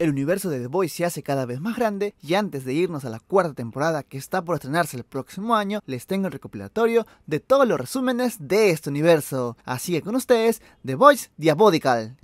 El universo de The Voice se hace cada vez más grande y antes de irnos a la cuarta temporada que está por estrenarse el próximo año, les tengo el recopilatorio de todos los resúmenes de este universo. Así que con ustedes, The Voice Diabolical.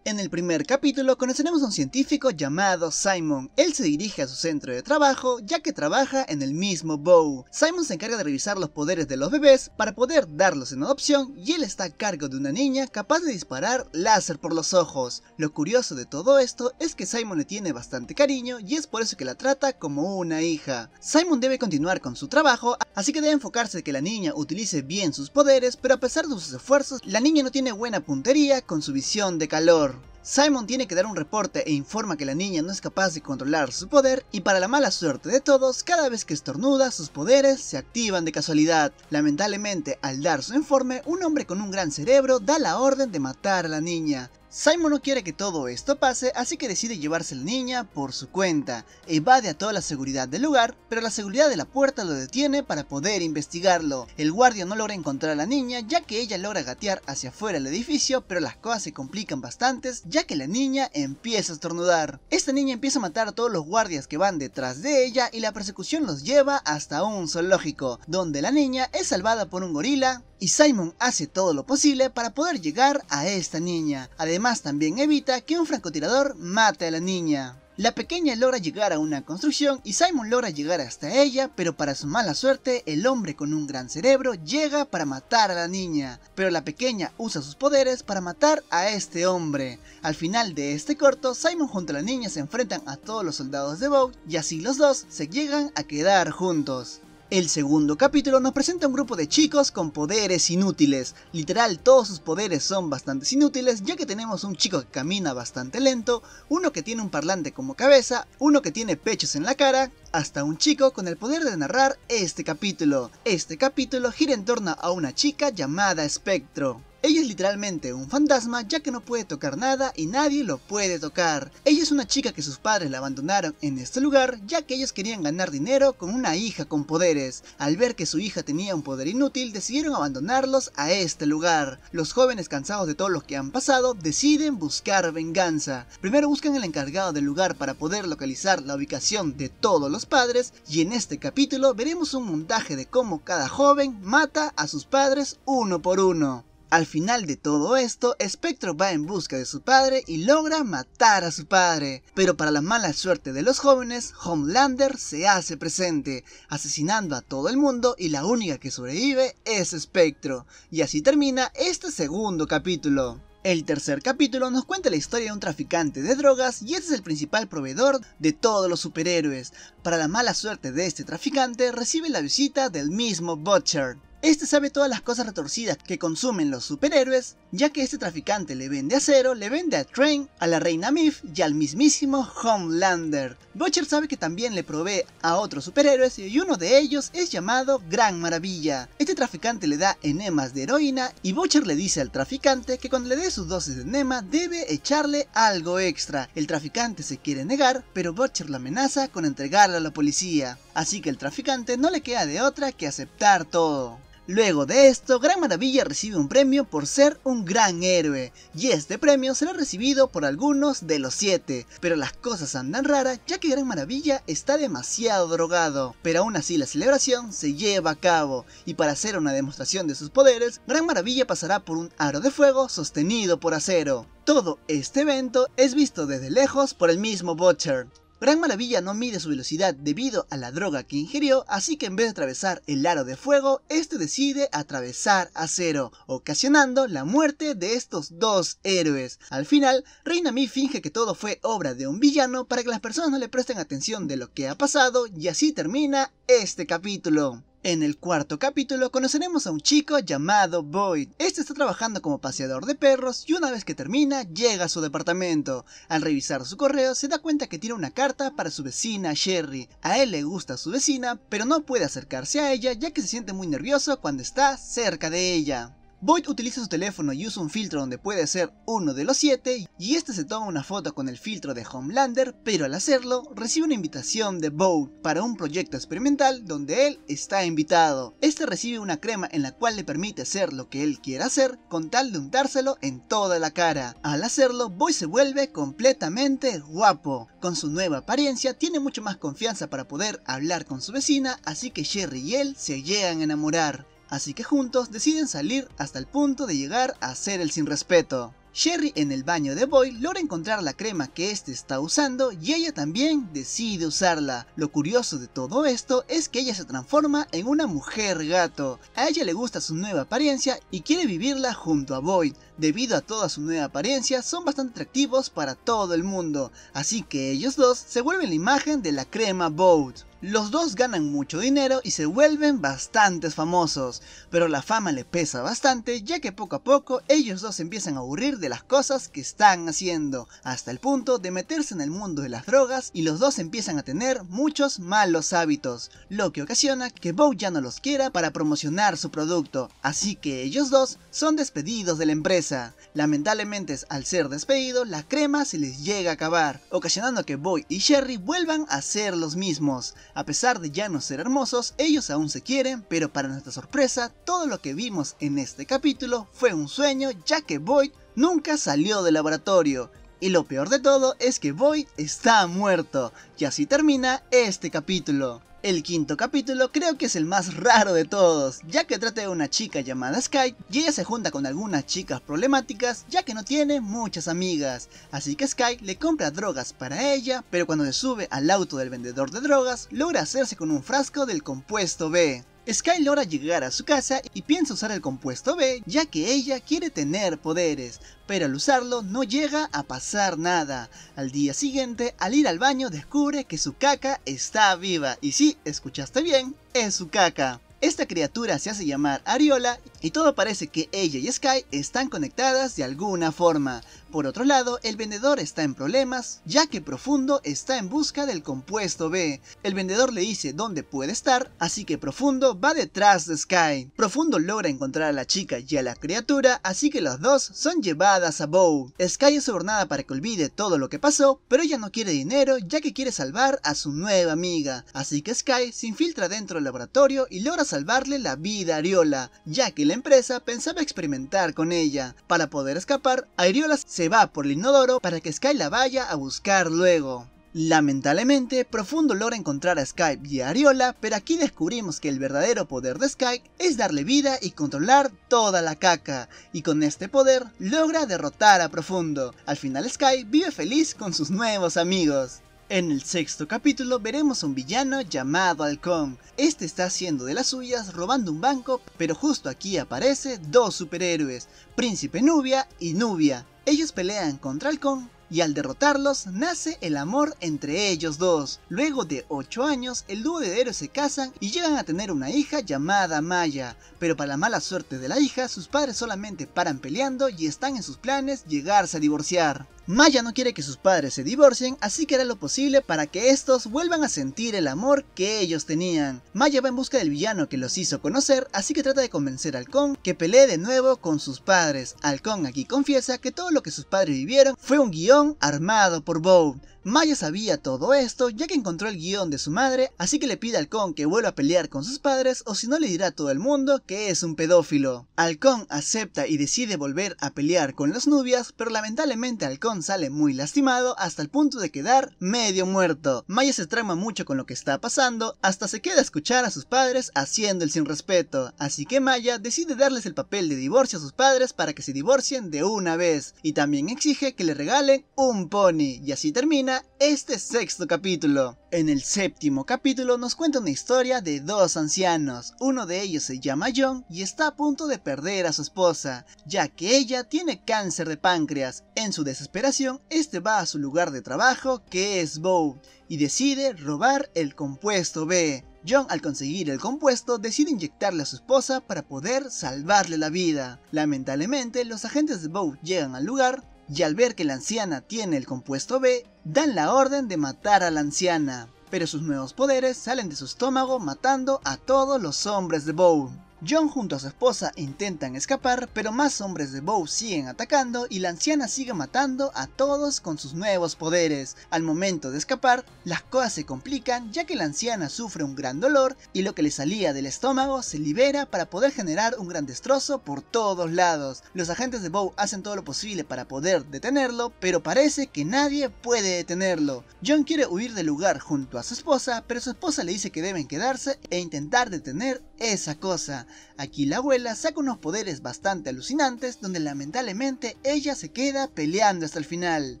en el primer capítulo conoceremos a un científico llamado Simon. Él se dirige a su centro de trabajo ya que trabaja en el mismo Bow. Simon se encarga de revisar los poderes de los bebés para poder darlos en adopción y él está a cargo de una niña capaz de disparar láser por los ojos. Lo curioso de todo esto es que Simon le tiene bastante cariño y es por eso que la trata como una hija. Simon debe continuar con su trabajo, así que debe enfocarse en que la niña utilice bien sus poderes, pero a pesar de sus esfuerzos, la niña no tiene buena puntería con su visión de calor. Simon tiene que dar un reporte e informa que la niña no es capaz de controlar su poder y para la mala suerte de todos, cada vez que estornuda, sus poderes se activan de casualidad. Lamentablemente, al dar su informe, un hombre con un gran cerebro da la orden de matar a la niña. Simon no quiere que todo esto pase, así que decide llevarse a la niña por su cuenta. Evade a toda la seguridad del lugar, pero la seguridad de la puerta lo detiene para poder investigarlo. El guardia no logra encontrar a la niña, ya que ella logra gatear hacia afuera el edificio, pero las cosas se complican bastantes, ya que la niña empieza a estornudar. Esta niña empieza a matar a todos los guardias que van detrás de ella y la persecución los lleva hasta un zoológico, donde la niña es salvada por un gorila, y Simon hace todo lo posible para poder llegar a esta niña. Además también evita que un francotirador mate a la niña. La pequeña logra llegar a una construcción y Simon logra llegar hasta ella, pero para su mala suerte el hombre con un gran cerebro llega para matar a la niña, pero la pequeña usa sus poderes para matar a este hombre. Al final de este corto, Simon junto a la niña se enfrentan a todos los soldados de Vogue y así los dos se llegan a quedar juntos. El segundo capítulo nos presenta un grupo de chicos con poderes inútiles. Literal, todos sus poderes son bastante inútiles, ya que tenemos un chico que camina bastante lento, uno que tiene un parlante como cabeza, uno que tiene pechos en la cara, hasta un chico con el poder de narrar este capítulo. Este capítulo gira en torno a una chica llamada Espectro. Ella es literalmente un fantasma ya que no puede tocar nada y nadie lo puede tocar. Ella es una chica que sus padres la abandonaron en este lugar ya que ellos querían ganar dinero con una hija con poderes. Al ver que su hija tenía un poder inútil decidieron abandonarlos a este lugar. Los jóvenes cansados de todo lo que han pasado deciden buscar venganza. Primero buscan el encargado del lugar para poder localizar la ubicación de todos los padres y en este capítulo veremos un montaje de cómo cada joven mata a sus padres uno por uno. Al final de todo esto, Spectro va en busca de su padre y logra matar a su padre. Pero para la mala suerte de los jóvenes, Homelander se hace presente, asesinando a todo el mundo y la única que sobrevive es Spectro. Y así termina este segundo capítulo. El tercer capítulo nos cuenta la historia de un traficante de drogas y este es el principal proveedor de todos los superhéroes. Para la mala suerte de este traficante recibe la visita del mismo Butcher, este sabe todas las cosas retorcidas que consumen los superhéroes, ya que este traficante le vende a le vende a Train, a la reina Mif y al mismísimo Homelander. Butcher sabe que también le provee a otros superhéroes y uno de ellos es llamado Gran Maravilla. Este traficante le da enemas de heroína y Butcher le dice al traficante que cuando le dé sus dosis de enema debe echarle algo extra. El traficante se quiere negar, pero Butcher lo amenaza con entregarle a la policía. Así que el traficante no le queda de otra que aceptar todo. Luego de esto, Gran Maravilla recibe un premio por ser un gran héroe, y este premio será recibido por algunos de los siete, pero las cosas andan raras ya que Gran Maravilla está demasiado drogado, pero aún así la celebración se lleva a cabo, y para hacer una demostración de sus poderes, Gran Maravilla pasará por un aro de fuego sostenido por acero. Todo este evento es visto desde lejos por el mismo Butcher, Gran Maravilla no mide su velocidad debido a la droga que ingirió, así que en vez de atravesar el aro de fuego, este decide atravesar a cero, ocasionando la muerte de estos dos héroes. Al final, Reina Mi finge que todo fue obra de un villano para que las personas no le presten atención de lo que ha pasado y así termina este capítulo. En el cuarto capítulo conoceremos a un chico llamado Boyd. Este está trabajando como paseador de perros y una vez que termina llega a su departamento. Al revisar su correo se da cuenta que tiene una carta para su vecina Sherry. A él le gusta su vecina, pero no puede acercarse a ella ya que se siente muy nervioso cuando está cerca de ella. Boyd utiliza su teléfono y usa un filtro donde puede ser uno de los siete, y este se toma una foto con el filtro de Homelander, pero al hacerlo recibe una invitación de Boyd para un proyecto experimental donde él está invitado. Este recibe una crema en la cual le permite hacer lo que él quiera hacer con tal de untárselo en toda la cara. Al hacerlo, Boyd se vuelve completamente guapo. Con su nueva apariencia tiene mucho más confianza para poder hablar con su vecina, así que Sherry y él se llegan a enamorar así que juntos deciden salir hasta el punto de llegar a ser el sin respeto. Sherry en el baño de Boyd logra encontrar la crema que este está usando y ella también decide usarla. Lo curioso de todo esto es que ella se transforma en una mujer gato. A ella le gusta su nueva apariencia y quiere vivirla junto a Boyd. Debido a toda su nueva apariencia, son bastante atractivos para todo el mundo, así que ellos dos se vuelven la imagen de la crema Boat. Los dos ganan mucho dinero y se vuelven bastante famosos, pero la fama le pesa bastante ya que poco a poco ellos dos empiezan a aburrir de las cosas que están haciendo, hasta el punto de meterse en el mundo de las drogas y los dos empiezan a tener muchos malos hábitos, lo que ocasiona que Bo ya no los quiera para promocionar su producto, así que ellos dos son despedidos de la empresa. Lamentablemente al ser despedido la crema se les llega a acabar, ocasionando que Boy y Sherry vuelvan a ser los mismos. A pesar de ya no ser hermosos, ellos aún se quieren, pero para nuestra sorpresa, todo lo que vimos en este capítulo fue un sueño ya que Void nunca salió del laboratorio. Y lo peor de todo es que Void está muerto. Y así termina este capítulo. El quinto capítulo creo que es el más raro de todos, ya que trata de una chica llamada Sky y ella se junta con algunas chicas problemáticas ya que no tiene muchas amigas, así que Sky le compra drogas para ella, pero cuando se sube al auto del vendedor de drogas logra hacerse con un frasco del compuesto B. Sky logra llegar a su casa y piensa usar el compuesto B ya que ella quiere tener poderes, pero al usarlo no llega a pasar nada. Al día siguiente, al ir al baño descubre que su caca está viva y si escuchaste bien, es su caca. Esta criatura se hace llamar Ariola y todo parece que ella y Sky están conectadas de alguna forma, por otro lado, el vendedor está en problemas, ya que Profundo está en busca del compuesto B. El vendedor le dice dónde puede estar, así que Profundo va detrás de Sky. Profundo logra encontrar a la chica y a la criatura, así que las dos son llevadas a Bow. Sky es sobornada para que olvide todo lo que pasó, pero ella no quiere dinero ya que quiere salvar a su nueva amiga. Así que Sky se infiltra dentro del laboratorio y logra salvarle la vida a Ariola, ya que la empresa pensaba experimentar con ella. Para poder escapar, Ariola se se va por el inodoro para que Sky la vaya a buscar luego. Lamentablemente, Profundo logra encontrar a Skype y a Ariola, pero aquí descubrimos que el verdadero poder de Skype es darle vida y controlar toda la caca, y con este poder logra derrotar a Profundo. Al final Skype vive feliz con sus nuevos amigos. En el sexto capítulo veremos a un villano llamado Halcón. Este está haciendo de las suyas robando un banco, pero justo aquí aparece dos superhéroes, Príncipe Nubia y Nubia. Ellos pelean contra Halcón y al derrotarlos nace el amor entre ellos dos. Luego de 8 años, el dúo de héroes se casan y llegan a tener una hija llamada Maya, pero para la mala suerte de la hija, sus padres solamente paran peleando y están en sus planes llegarse a divorciar. Maya no quiere que sus padres se divorcien, así que hará lo posible para que estos vuelvan a sentir el amor que ellos tenían. Maya va en busca del villano que los hizo conocer, así que trata de convencer a Kong que pelee de nuevo con sus padres. Al aquí confiesa que todo lo que sus padres vivieron fue un guión armado por Bow. Maya sabía todo esto ya que encontró el guión de su madre, así que le pide a Kong que vuelva a pelear con sus padres o si no le dirá a todo el mundo que es un pedófilo. Halcón acepta y decide volver a pelear con las nubias, pero lamentablemente Halcón sale muy lastimado hasta el punto de quedar medio muerto. Maya se trama mucho con lo que está pasando, hasta se queda a escuchar a sus padres haciendo el sin respeto, así que Maya decide darles el papel de divorcio a sus padres para que se divorcien de una vez, y también exige que le regalen un pony, y así termina este sexto capítulo. En el séptimo capítulo nos cuenta una historia de dos ancianos. Uno de ellos se llama John y está a punto de perder a su esposa, ya que ella tiene cáncer de páncreas. En su desesperación, este va a su lugar de trabajo, que es Bow, y decide robar el compuesto B. John al conseguir el compuesto decide inyectarle a su esposa para poder salvarle la vida. Lamentablemente los agentes de Bow llegan al lugar y al ver que la anciana tiene el compuesto B, dan la orden de matar a la anciana, pero sus nuevos poderes salen de su estómago matando a todos los hombres de Bow. John junto a su esposa intentan escapar, pero más hombres de Bow siguen atacando y la anciana sigue matando a todos con sus nuevos poderes. Al momento de escapar, las cosas se complican ya que la anciana sufre un gran dolor y lo que le salía del estómago se libera para poder generar un gran destrozo por todos lados. Los agentes de Bow hacen todo lo posible para poder detenerlo, pero parece que nadie puede detenerlo. John quiere huir del lugar junto a su esposa, pero su esposa le dice que deben quedarse e intentar detener esa cosa. Aquí la abuela saca unos poderes bastante alucinantes donde lamentablemente ella se queda peleando hasta el final.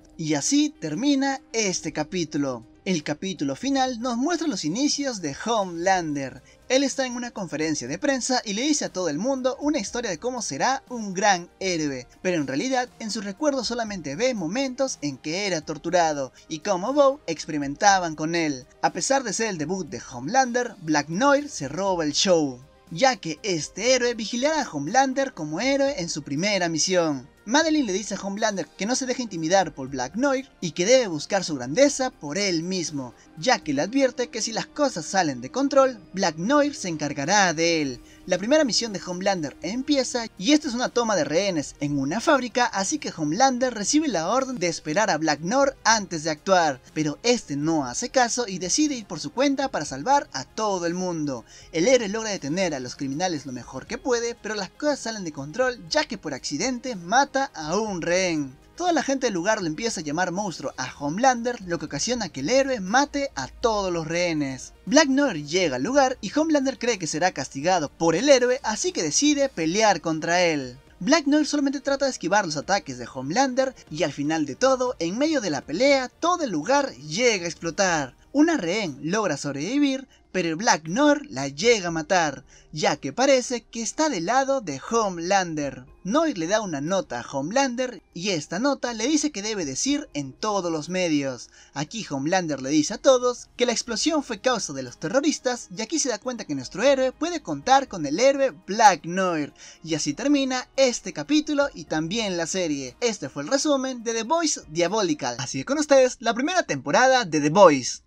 Y así termina este capítulo. El capítulo final nos muestra los inicios de Homelander. Él está en una conferencia de prensa y le dice a todo el mundo una historia de cómo será un gran héroe, pero en realidad en sus recuerdos solamente ve momentos en que era torturado y cómo Bow experimentaban con él. A pesar de ser el debut de Homelander, Black Noir se roba el show ya que este héroe vigilará a Homelander como héroe en su primera misión. Madeline le dice a Homelander que no se deje intimidar por Black Noir y que debe buscar su grandeza por él mismo, ya que le advierte que si las cosas salen de control, Black Noir se encargará de él, la primera misión de Homelander empieza y esta es una toma de rehenes en una fábrica, así que Homelander recibe la orden de esperar a Black Noir antes de actuar, pero este no hace caso y decide ir por su cuenta para salvar a todo el mundo. El héroe logra detener a los criminales lo mejor que puede, pero las cosas salen de control ya que por accidente mata a un rehén. Toda la gente del lugar lo empieza a llamar monstruo a Homelander, lo que ocasiona que el héroe mate a todos los rehenes. Black Noir llega al lugar y Homelander cree que será castigado por el héroe, así que decide pelear contra él. Black Noir solamente trata de esquivar los ataques de Homelander y al final de todo, en medio de la pelea, todo el lugar llega a explotar. Una rehén logra sobrevivir, pero Black Noir la llega a matar, ya que parece que está del lado de Homelander. Noir le da una nota a Homelander y esta nota le dice que debe decir en todos los medios. Aquí Homelander le dice a todos que la explosión fue causa de los terroristas y aquí se da cuenta que nuestro héroe puede contar con el héroe Black Noir. Y así termina este capítulo y también la serie. Este fue el resumen de The Voice Diabolical. Así que con ustedes la primera temporada de The Voice.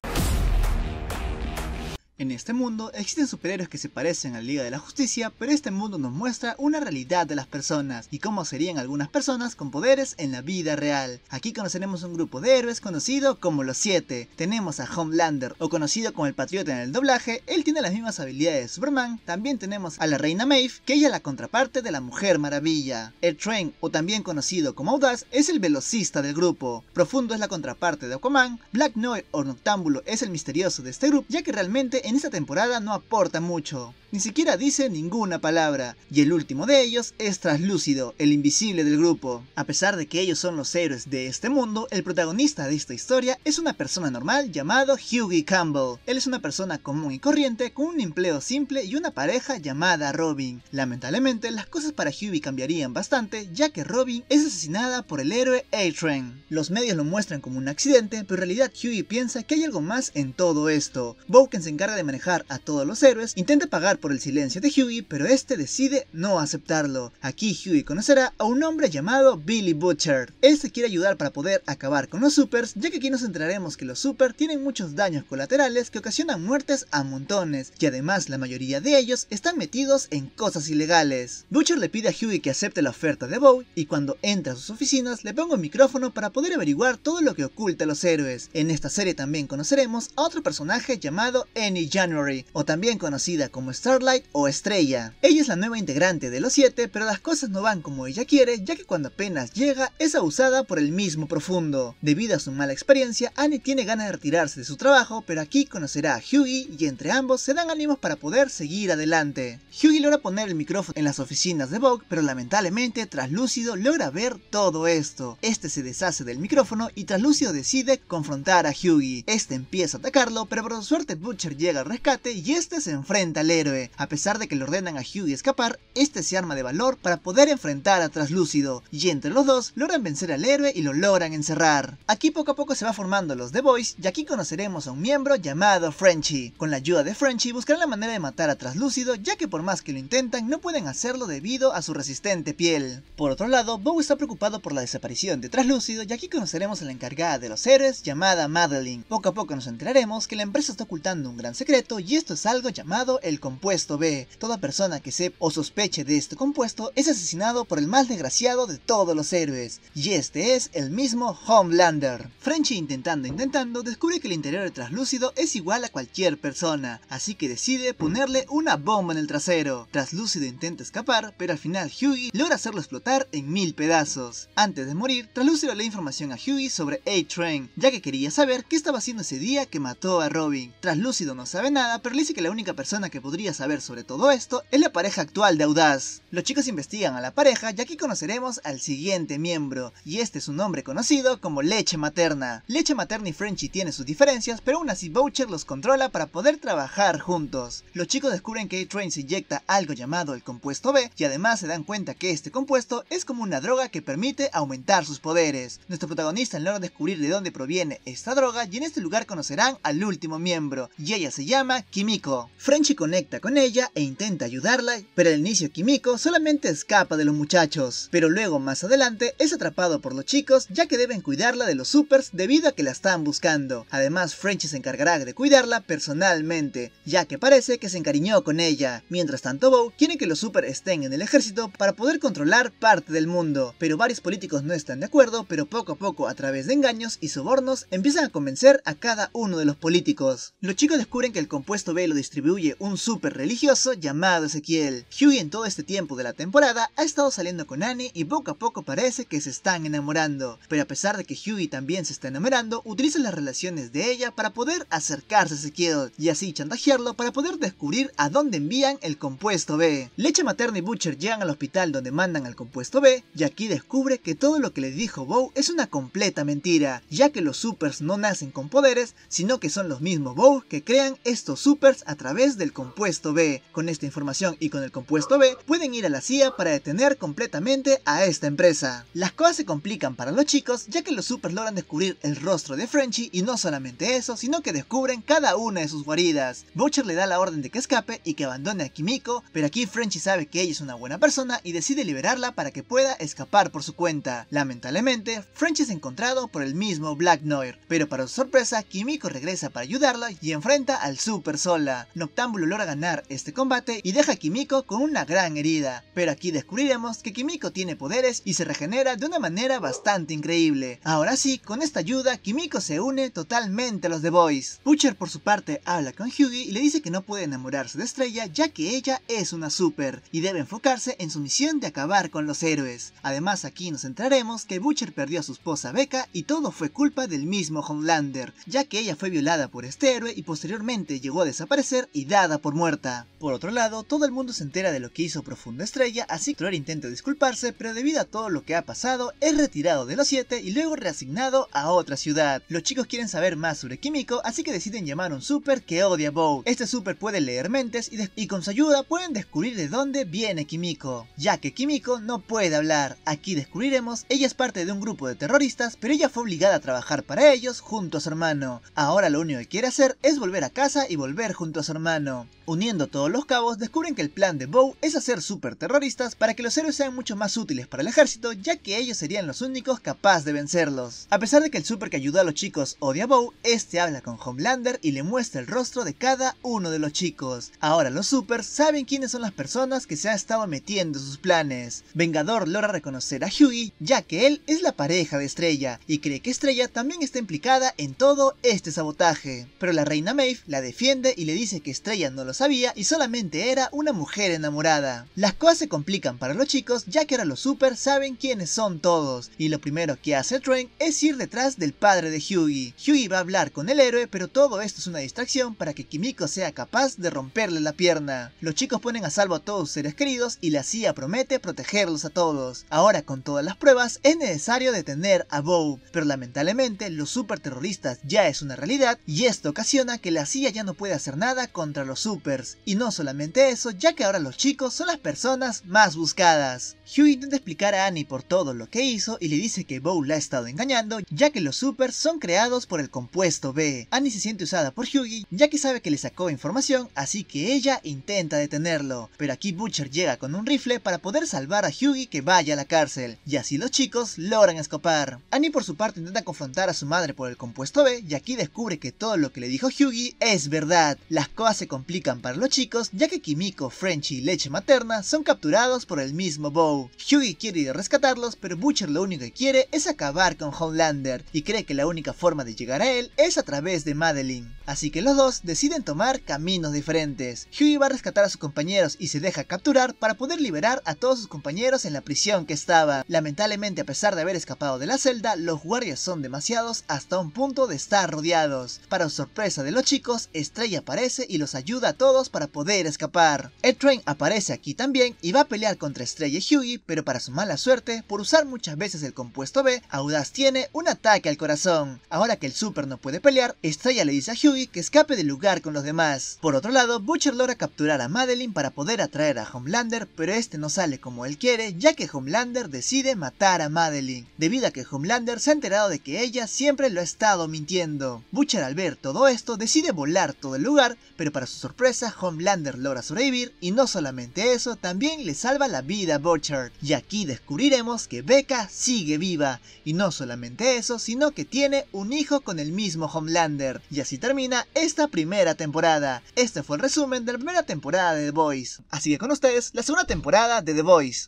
En este mundo existen superhéroes que se parecen a Liga de la Justicia, pero este mundo nos muestra una realidad de las personas y cómo serían algunas personas con poderes en la vida real. Aquí conoceremos un grupo de héroes conocido como los siete, Tenemos a Homelander, o conocido como el Patriota en el doblaje, él tiene las mismas habilidades de Superman. También tenemos a la Reina Maeve, que ella es la contraparte de la Mujer Maravilla. El Train, o también conocido como Audaz, es el velocista del grupo. Profundo es la contraparte de Aquaman. Black Noir o Noctámbulo es el misterioso de este grupo, ya que realmente en esta temporada no aporta mucho ni siquiera dice ninguna palabra, y el último de ellos es Traslúcido, el invisible del grupo. A pesar de que ellos son los héroes de este mundo, el protagonista de esta historia es una persona normal llamado Hughie Campbell. Él es una persona común y corriente con un empleo simple y una pareja llamada Robin. Lamentablemente, las cosas para Hughie cambiarían bastante, ya que Robin es asesinada por el héroe A-Train. Los medios lo muestran como un accidente, pero en realidad Hughie piensa que hay algo más en todo esto. Bowken se encarga de manejar a todos los héroes, intenta pagar por el silencio de Hughie, pero este decide no aceptarlo. Aquí Hughie conocerá a un hombre llamado Billy Butcher. él se este quiere ayudar para poder acabar con los supers, ya que aquí nos enteraremos que los supers tienen muchos daños colaterales que ocasionan muertes a montones, y además la mayoría de ellos están metidos en cosas ilegales. Butcher le pide a Hughie que acepte la oferta de Bow, y cuando entra a sus oficinas le pongo un micrófono para poder averiguar todo lo que oculta a los héroes. En esta serie también conoceremos a otro personaje llamado Annie January, o también conocida como Star Starlight o Estrella. Ella es la nueva integrante de los 7, pero las cosas no van como ella quiere, ya que cuando apenas llega es abusada por el mismo profundo. Debido a su mala experiencia, Annie tiene ganas de retirarse de su trabajo, pero aquí conocerá a Hughie y entre ambos se dan ánimos para poder seguir adelante. Hughie logra poner el micrófono en las oficinas de Vogue, pero lamentablemente Traslúcido logra ver todo esto. Este se deshace del micrófono y Traslúcido decide confrontar a Hughie. Este empieza a atacarlo, pero por suerte Butcher llega al rescate y este se enfrenta al héroe. A pesar de que le ordenan a Hughie escapar, este se arma de valor para poder enfrentar a Traslúcido, y entre los dos logran vencer al héroe y lo logran encerrar. Aquí poco a poco se va formando los The Boys, y aquí conoceremos a un miembro llamado Frenchy. Con la ayuda de Frenchy buscarán la manera de matar a Traslúcido, ya que por más que lo intentan, no pueden hacerlo debido a su resistente piel. Por otro lado, Bow está preocupado por la desaparición de Traslúcido, y aquí conoceremos a la encargada de los héroes llamada Madeline. Poco a poco nos enteraremos que la empresa está ocultando un gran secreto, y esto es algo llamado el compuesto compuesto B. Toda persona que sepa o sospeche de este compuesto es asesinado por el más desgraciado de todos los héroes, y este es el mismo Homelander. Frenchy intentando intentando descubre que el interior de traslúcido es igual a cualquier persona, así que decide ponerle una bomba en el trasero. Traslúcido intenta escapar, pero al final Hughie logra hacerlo explotar en mil pedazos. Antes de morir, Traslúcido le da información a Hughie sobre A-Train, ya que quería saber qué estaba haciendo ese día que mató a Robin. Traslúcido no sabe nada, pero le dice que la única persona que podría saber sobre todo esto es la pareja actual de Audaz, los chicos investigan a la pareja y aquí conoceremos al siguiente miembro, y este es un nombre conocido como leche materna. Leche materna y Frenchy tienen sus diferencias, pero aún así Voucher los controla para poder trabajar juntos. Los chicos descubren que A-Train se inyecta algo llamado el compuesto B, y además se dan cuenta que este compuesto es como una droga que permite aumentar sus poderes. Nuestro protagonista logra descubrir de dónde proviene esta droga y en este lugar conocerán al último miembro, y ella se llama Kimiko. Frenchy conecta con ella e intenta ayudarla, pero al inicio Kimiko solamente escapa de los muchachos, pero luego más adelante es atrapado por los chicos ya que deben cuidarla de los supers debido a que la están buscando. Además, French se encargará de cuidarla personalmente, ya que parece que se encariñó con ella. Mientras tanto, Bow quiere que los supers estén en el ejército para poder controlar parte del mundo, pero varios políticos no están de acuerdo, pero poco a poco a través de engaños y sobornos empiezan a convencer a cada uno de los políticos. Los chicos descubren que el compuesto B lo distribuye un super religioso llamado Ezequiel. Hughie en todo este tiempo de la temporada ha estado saliendo con Annie y poco a poco parece que se están enamorando, pero a pesar de que Hughie también se está enamorando, utiliza las relaciones de ella para poder acercarse a Ezequiel y así chantajearlo para poder descubrir a dónde envían el compuesto B. Leche materna y Butcher llegan al hospital donde mandan al compuesto B y aquí descubre que todo lo que le dijo Bow es una completa mentira, ya que los supers no nacen con poderes, sino que son los mismos Bow que crean estos supers a través del compuesto B. Con esta información y con el compuesto B pueden ir a la CIA para detener completamente a esta empresa. Las cosas se complican para los chicos ya que los supers logran descubrir el rostro de Frenchy y no solamente eso, sino que descubren cada una de sus guaridas. Butcher le da la orden de que escape y que abandone a Kimiko, pero aquí Frenchy sabe que ella es una buena persona y decide liberarla para que pueda escapar por su cuenta. Lamentablemente, Frenchy es encontrado por el mismo Black Noir, pero para su sorpresa, Kimiko regresa para ayudarla y enfrenta al Super Sola. Noctámbulo logra ganar este combate y deja a Kimiko con una gran herida pero aquí descubriremos que Kimiko tiene poderes y se regenera de una manera bastante increíble. Ahora sí, con esta ayuda, Kimiko se une totalmente a los The Boys. Butcher por su parte habla con Hughie y le dice que no puede enamorarse de Estrella ya que ella es una super y debe enfocarse en su misión de acabar con los héroes. Además aquí nos centraremos que Butcher perdió a su esposa Becca y todo fue culpa del mismo Homelander, ya que ella fue violada por este héroe y posteriormente llegó a desaparecer y dada por muerta. Por otro lado, todo el mundo se entera de lo que hizo profundamente estrella, así que intento intenta disculparse, pero debido a todo lo que ha pasado, es retirado de los 7 y luego reasignado a otra ciudad. Los chicos quieren saber más sobre Kimiko, así que deciden llamar a un super que odia a Bow. Este super puede leer mentes y, con su ayuda pueden descubrir de dónde viene Kimiko, ya que Kimiko no puede hablar. Aquí descubriremos, ella es parte de un grupo de terroristas, pero ella fue obligada a trabajar para ellos junto a su hermano. Ahora lo único que quiere hacer es volver a casa y volver junto a su hermano. Uniendo todos los cabos, descubren que el plan de Bow es hacer terroristas para que los héroes sean mucho más útiles para el ejército, ya que ellos serían los únicos capaces de vencerlos. A pesar de que el super que ayudó a los chicos odia a Bow, este habla con Homelander y le muestra el rostro de cada uno de los chicos. Ahora los supers saben quiénes son las personas que se han estado metiendo en sus planes. Vengador logra reconocer a Hughie, ya que él es la pareja de Estrella, y cree que Estrella también está implicada en todo este sabotaje. Pero la reina Maeve la defiende y le dice que Estrella no los sabía y solamente era una mujer enamorada. Las cosas se complican para los chicos ya que ahora los super saben quiénes son todos y lo primero que hace Trent es ir detrás del padre de Hughie, Hughie va a hablar con el héroe pero todo esto es una distracción para que Kimiko sea capaz de romperle la pierna. Los chicos ponen a salvo a todos sus seres queridos y la CIA promete protegerlos a todos. Ahora con todas las pruebas es necesario detener a Bob, pero lamentablemente los super terroristas ya es una realidad y esto ocasiona que la CIA ya no puede hacer nada contra los super y no solamente eso, ya que ahora los chicos son las personas más buscadas. Hughie intenta explicar a Annie por todo lo que hizo y le dice que Bow la ha estado engañando, ya que los supers son creados por el compuesto B. Annie se siente usada por Hughie, ya que sabe que le sacó información, así que ella intenta detenerlo. Pero aquí Butcher llega con un rifle para poder salvar a Hughie que vaya a la cárcel, y así los chicos logran escapar. Annie por su parte intenta confrontar a su madre por el compuesto B, y aquí descubre que todo lo que le dijo Hughie es verdad. Las cosas se complican para los chicos ya que Kimiko, Frenchy y Leche Materna son capturados por el mismo Bow. Hughie quiere ir a rescatarlos, pero Butcher lo único que quiere es acabar con Homelander y cree que la única forma de llegar a él es a través de Madeline. Así que los dos deciden tomar caminos diferentes. Hughie va a rescatar a sus compañeros y se deja capturar para poder liberar a todos sus compañeros en la prisión que estaba. Lamentablemente a pesar de haber escapado de la celda, los guardias son demasiados hasta un punto de estar rodeados. Para sorpresa de los chicos, Estrella aparece y los ayuda a todos para poder escapar. El Train aparece aquí también y va a pelear contra Estrella y Hughie, pero para su mala suerte, por usar muchas veces el compuesto B, Audaz tiene un ataque al corazón. Ahora que el Super no puede pelear, Estrella le dice a Hughie que escape del lugar con los demás. Por otro lado, Butcher logra capturar a Madeline para poder atraer a Homelander, pero este no sale como él quiere, ya que Homelander decide matar a Madeline, debido a que Homelander se ha enterado de que ella siempre lo ha estado mintiendo. Butcher al ver todo esto decide volar todo el lugar, pero para su sorpresa Homelander logra sobrevivir y no solamente eso, también le salva la vida a Butcher Y aquí descubriremos que Becca sigue viva, y no solamente eso, sino que tiene un hijo con el mismo Homelander. Y así termina esta primera temporada. Este fue el resumen de la primera temporada de The Boys Así que con ustedes, la segunda temporada de The Boys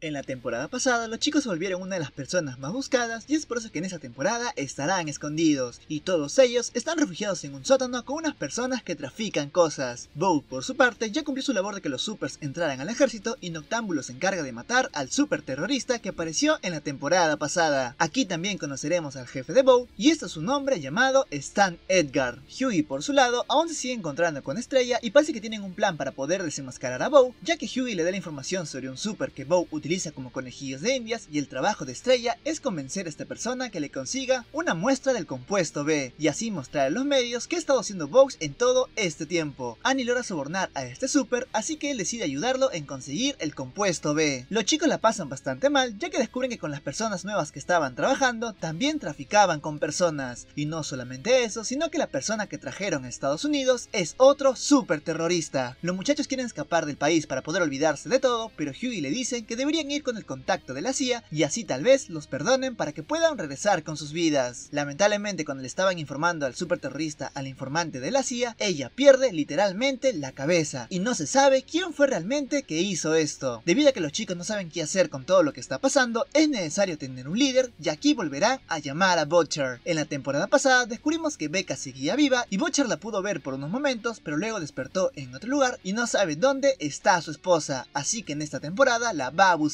en la temporada pasada los chicos volvieron una de las personas más buscadas y es por eso que en esa temporada estarán escondidos y todos ellos están refugiados en un sótano con unas personas que trafican cosas. Bow por su parte ya cumplió su labor de que los supers entraran al ejército y Noctámbulo se encarga de matar al super terrorista que apareció en la temporada pasada. Aquí también conoceremos al jefe de Bow y este es su nombre llamado Stan Edgar. Hughie por su lado aún se sigue encontrando con Estrella y parece que tienen un plan para poder desenmascarar a Bow ya que Hughie le da la información sobre un super que Bow utiliza como conejillos de indias y el trabajo de Estrella es convencer a esta persona que le consiga una muestra del compuesto B y así mostrar a los medios que ha estado haciendo Vox en todo este tiempo. Annie logra sobornar a este super, así que él decide ayudarlo en conseguir el compuesto B. Los chicos la pasan bastante mal, ya que descubren que con las personas nuevas que estaban trabajando, también traficaban con personas. Y no solamente eso, sino que la persona que trajeron a Estados Unidos es otro super terrorista. Los muchachos quieren escapar del país para poder olvidarse de todo, pero Hughie le dicen que debería ir con el contacto de la CIA y así tal vez los perdonen para que puedan regresar con sus vidas. Lamentablemente cuando le estaban informando al superterrorista al informante de la CIA, ella pierde literalmente la cabeza y no se sabe quién fue realmente que hizo esto. Debido a que los chicos no saben qué hacer con todo lo que está pasando, es necesario tener un líder y aquí volverá a llamar a Butcher. En la temporada pasada descubrimos que Becca seguía viva y Butcher la pudo ver por unos momentos, pero luego despertó en otro lugar y no sabe dónde está su esposa, así que en esta temporada la va a buscar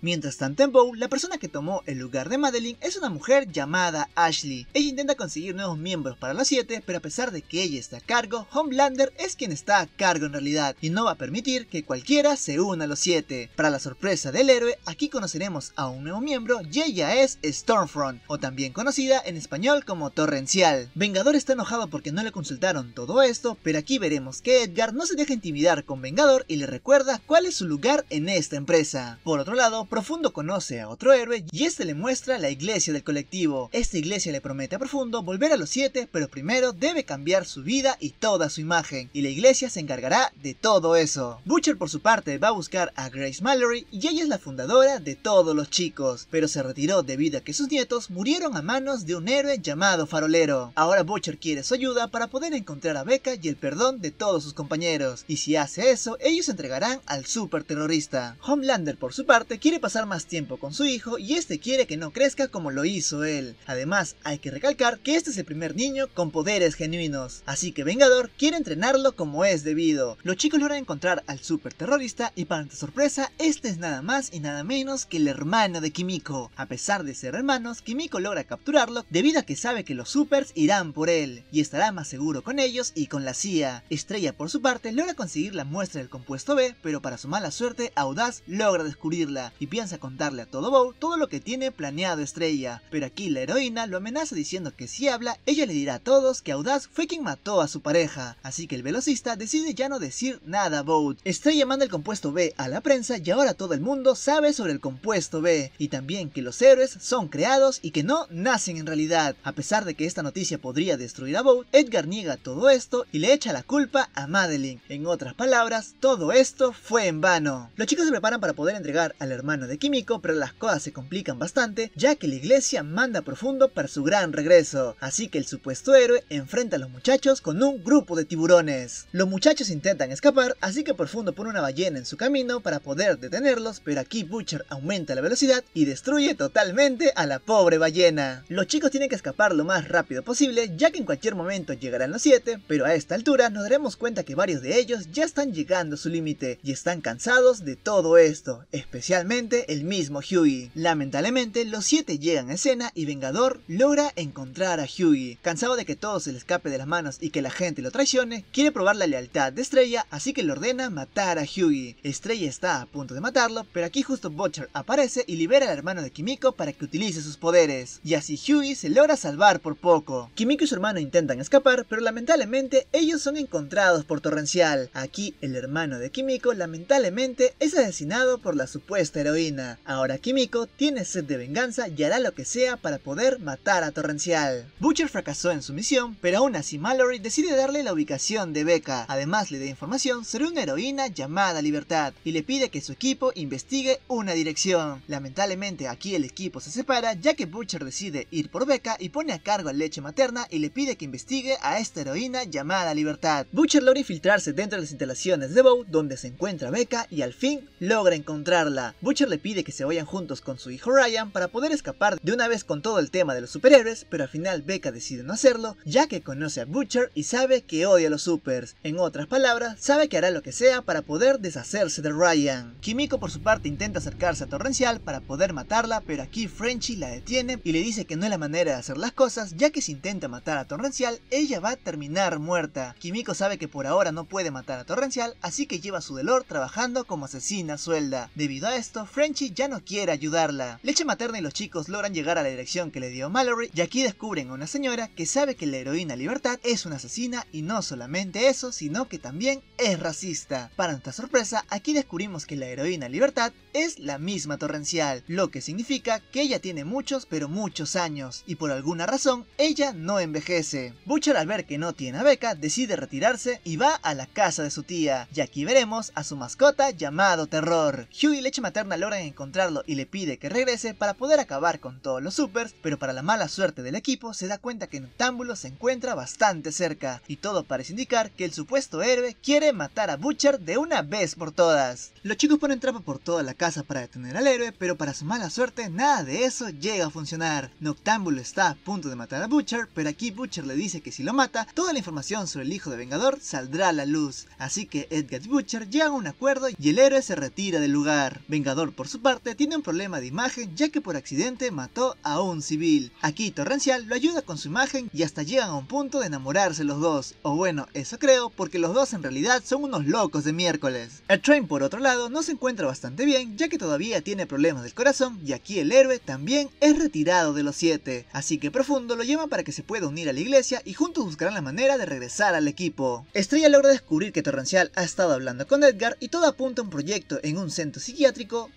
Mientras tanto en Bow, la persona que tomó el lugar de Madeline es una mujer llamada Ashley. Ella intenta conseguir nuevos miembros para los siete, pero a pesar de que ella está a cargo, Homelander es quien está a cargo en realidad y no va a permitir que cualquiera se una a los siete. Para la sorpresa del héroe, aquí conoceremos a un nuevo miembro y ella es Stormfront, o también conocida en español como Torrencial. Vengador está enojado porque no le consultaron todo esto, pero aquí veremos que Edgar no se deja intimidar con Vengador y le recuerda cuál es su lugar en esta empresa. Por otro lado, Profundo conoce a otro héroe y este le muestra la iglesia del colectivo. Esta iglesia le promete a Profundo volver a los siete, pero primero debe cambiar su vida y toda su imagen, y la iglesia se encargará de todo eso. Butcher por su parte va a buscar a Grace Mallory y ella es la fundadora de todos los chicos, pero se retiró debido a que sus nietos murieron a manos de un héroe llamado Farolero. Ahora Butcher quiere su ayuda para poder encontrar a Becca y el perdón de todos sus compañeros, y si hace eso, ellos se entregarán al super terrorista. Homelander por su parte, quiere pasar más tiempo con su hijo y este quiere que no crezca como lo hizo él. Además, hay que recalcar que este es el primer niño con poderes genuinos, así que Vengador quiere entrenarlo como es debido. Los chicos logran encontrar al super terrorista y para nuestra sorpresa, este es nada más y nada menos que el hermano de Kimiko. A pesar de ser hermanos, Kimiko logra capturarlo debido a que sabe que los supers irán por él y estará más seguro con ellos y con la CIA. Estrella por su parte logra conseguir la muestra del compuesto B, pero para su mala suerte, Audaz logra descubrir y piensa contarle a todo Bow todo lo que tiene planeado Estrella. Pero aquí la heroína lo amenaza diciendo que si habla, ella le dirá a todos que Audaz fue quien mató a su pareja. Así que el velocista decide ya no decir nada a Estrella manda el compuesto B a la prensa y ahora todo el mundo sabe sobre el compuesto B. Y también que los héroes son creados y que no nacen en realidad. A pesar de que esta noticia podría destruir a Bow, Edgar niega todo esto y le echa la culpa a Madeline. En otras palabras, todo esto fue en vano. Los chicos se preparan para poder entregar al hermano de Químico, pero las cosas se complican bastante, ya que la iglesia manda profundo para su gran regreso. Así que el supuesto héroe enfrenta a los muchachos con un grupo de tiburones. Los muchachos intentan escapar, así que profundo pone una ballena en su camino para poder detenerlos, pero aquí Butcher aumenta la velocidad y destruye totalmente a la pobre ballena. Los chicos tienen que escapar lo más rápido posible, ya que en cualquier momento llegarán los 7, pero a esta altura nos daremos cuenta que varios de ellos ya están llegando a su límite y están cansados de todo esto especialmente el mismo Hughie. Lamentablemente, los siete llegan a escena y Vengador logra encontrar a Hughie. Cansado de que todo se le escape de las manos y que la gente lo traicione, quiere probar la lealtad de Estrella, así que le ordena matar a Hughie. Estrella está a punto de matarlo, pero aquí justo Butcher aparece y libera al hermano de Kimiko para que utilice sus poderes. Y así Hughie se logra salvar por poco. Kimiko y su hermano intentan escapar, pero lamentablemente ellos son encontrados por Torrencial. Aquí el hermano de Kimiko lamentablemente es asesinado por las supuesta heroína. Ahora Kimiko tiene sed de venganza y hará lo que sea para poder matar a Torrencial. Butcher fracasó en su misión, pero aún así Mallory decide darle la ubicación de Becca. Además le da información sobre una heroína llamada Libertad y le pide que su equipo investigue una dirección. Lamentablemente aquí el equipo se separa ya que Butcher decide ir por Becca y pone a cargo a leche materna y le pide que investigue a esta heroína llamada Libertad. Butcher logra infiltrarse dentro de las instalaciones de Bow donde se encuentra Becca y al fin logra encontrar Butcher le pide que se vayan juntos con su hijo Ryan para poder escapar de una vez con todo el tema de los superhéroes, pero al final Becca decide no hacerlo, ya que conoce a Butcher y sabe que odia a los supers. En otras palabras, sabe que hará lo que sea para poder deshacerse de Ryan. Kimiko por su parte intenta acercarse a Torrencial para poder matarla, pero aquí Frenchy la detiene y le dice que no es la manera de hacer las cosas, ya que si intenta matar a Torrencial, ella va a terminar muerta. Kimiko sabe que por ahora no puede matar a Torrencial, así que lleva su dolor trabajando como asesina suelda. Debido a esto, Frenchy ya no quiere ayudarla. Leche materna y los chicos logran llegar a la dirección que le dio Mallory y aquí descubren a una señora que sabe que la heroína Libertad es una asesina y no solamente eso, sino que también es racista. Para nuestra sorpresa, aquí descubrimos que la heroína Libertad es la misma torrencial, lo que significa que ella tiene muchos pero muchos años y por alguna razón ella no envejece. Butcher al ver que no tiene beca, decide retirarse y va a la casa de su tía y aquí veremos a su mascota llamado Terror leche materna logran encontrarlo y le pide que regrese para poder acabar con todos los supers, pero para la mala suerte del equipo se da cuenta que Noctámbulo se encuentra bastante cerca, y todo parece indicar que el supuesto héroe quiere matar a Butcher de una vez por todas. Los chicos ponen trampa por toda la casa para detener al héroe, pero para su mala suerte nada de eso llega a funcionar. Noctámbulo está a punto de matar a Butcher, pero aquí Butcher le dice que si lo mata, toda la información sobre el hijo de Vengador saldrá a la luz. Así que Edgar y Butcher llegan a un acuerdo y el héroe se retira del lugar. Vengador, por su parte, tiene un problema de imagen ya que por accidente mató a un civil. Aquí Torrencial lo ayuda con su imagen y hasta llegan a un punto de enamorarse los dos. O bueno, eso creo, porque los dos en realidad son unos locos de miércoles. El Train, por otro lado, no se encuentra bastante bien ya que todavía tiene problemas del corazón y aquí el héroe también es retirado de los siete. Así que Profundo lo lleva para que se pueda unir a la iglesia y juntos buscarán la manera de regresar al equipo. Estrella logra descubrir que Torrencial ha estado hablando con Edgar y todo apunta a un proyecto en un centro psiquiátrico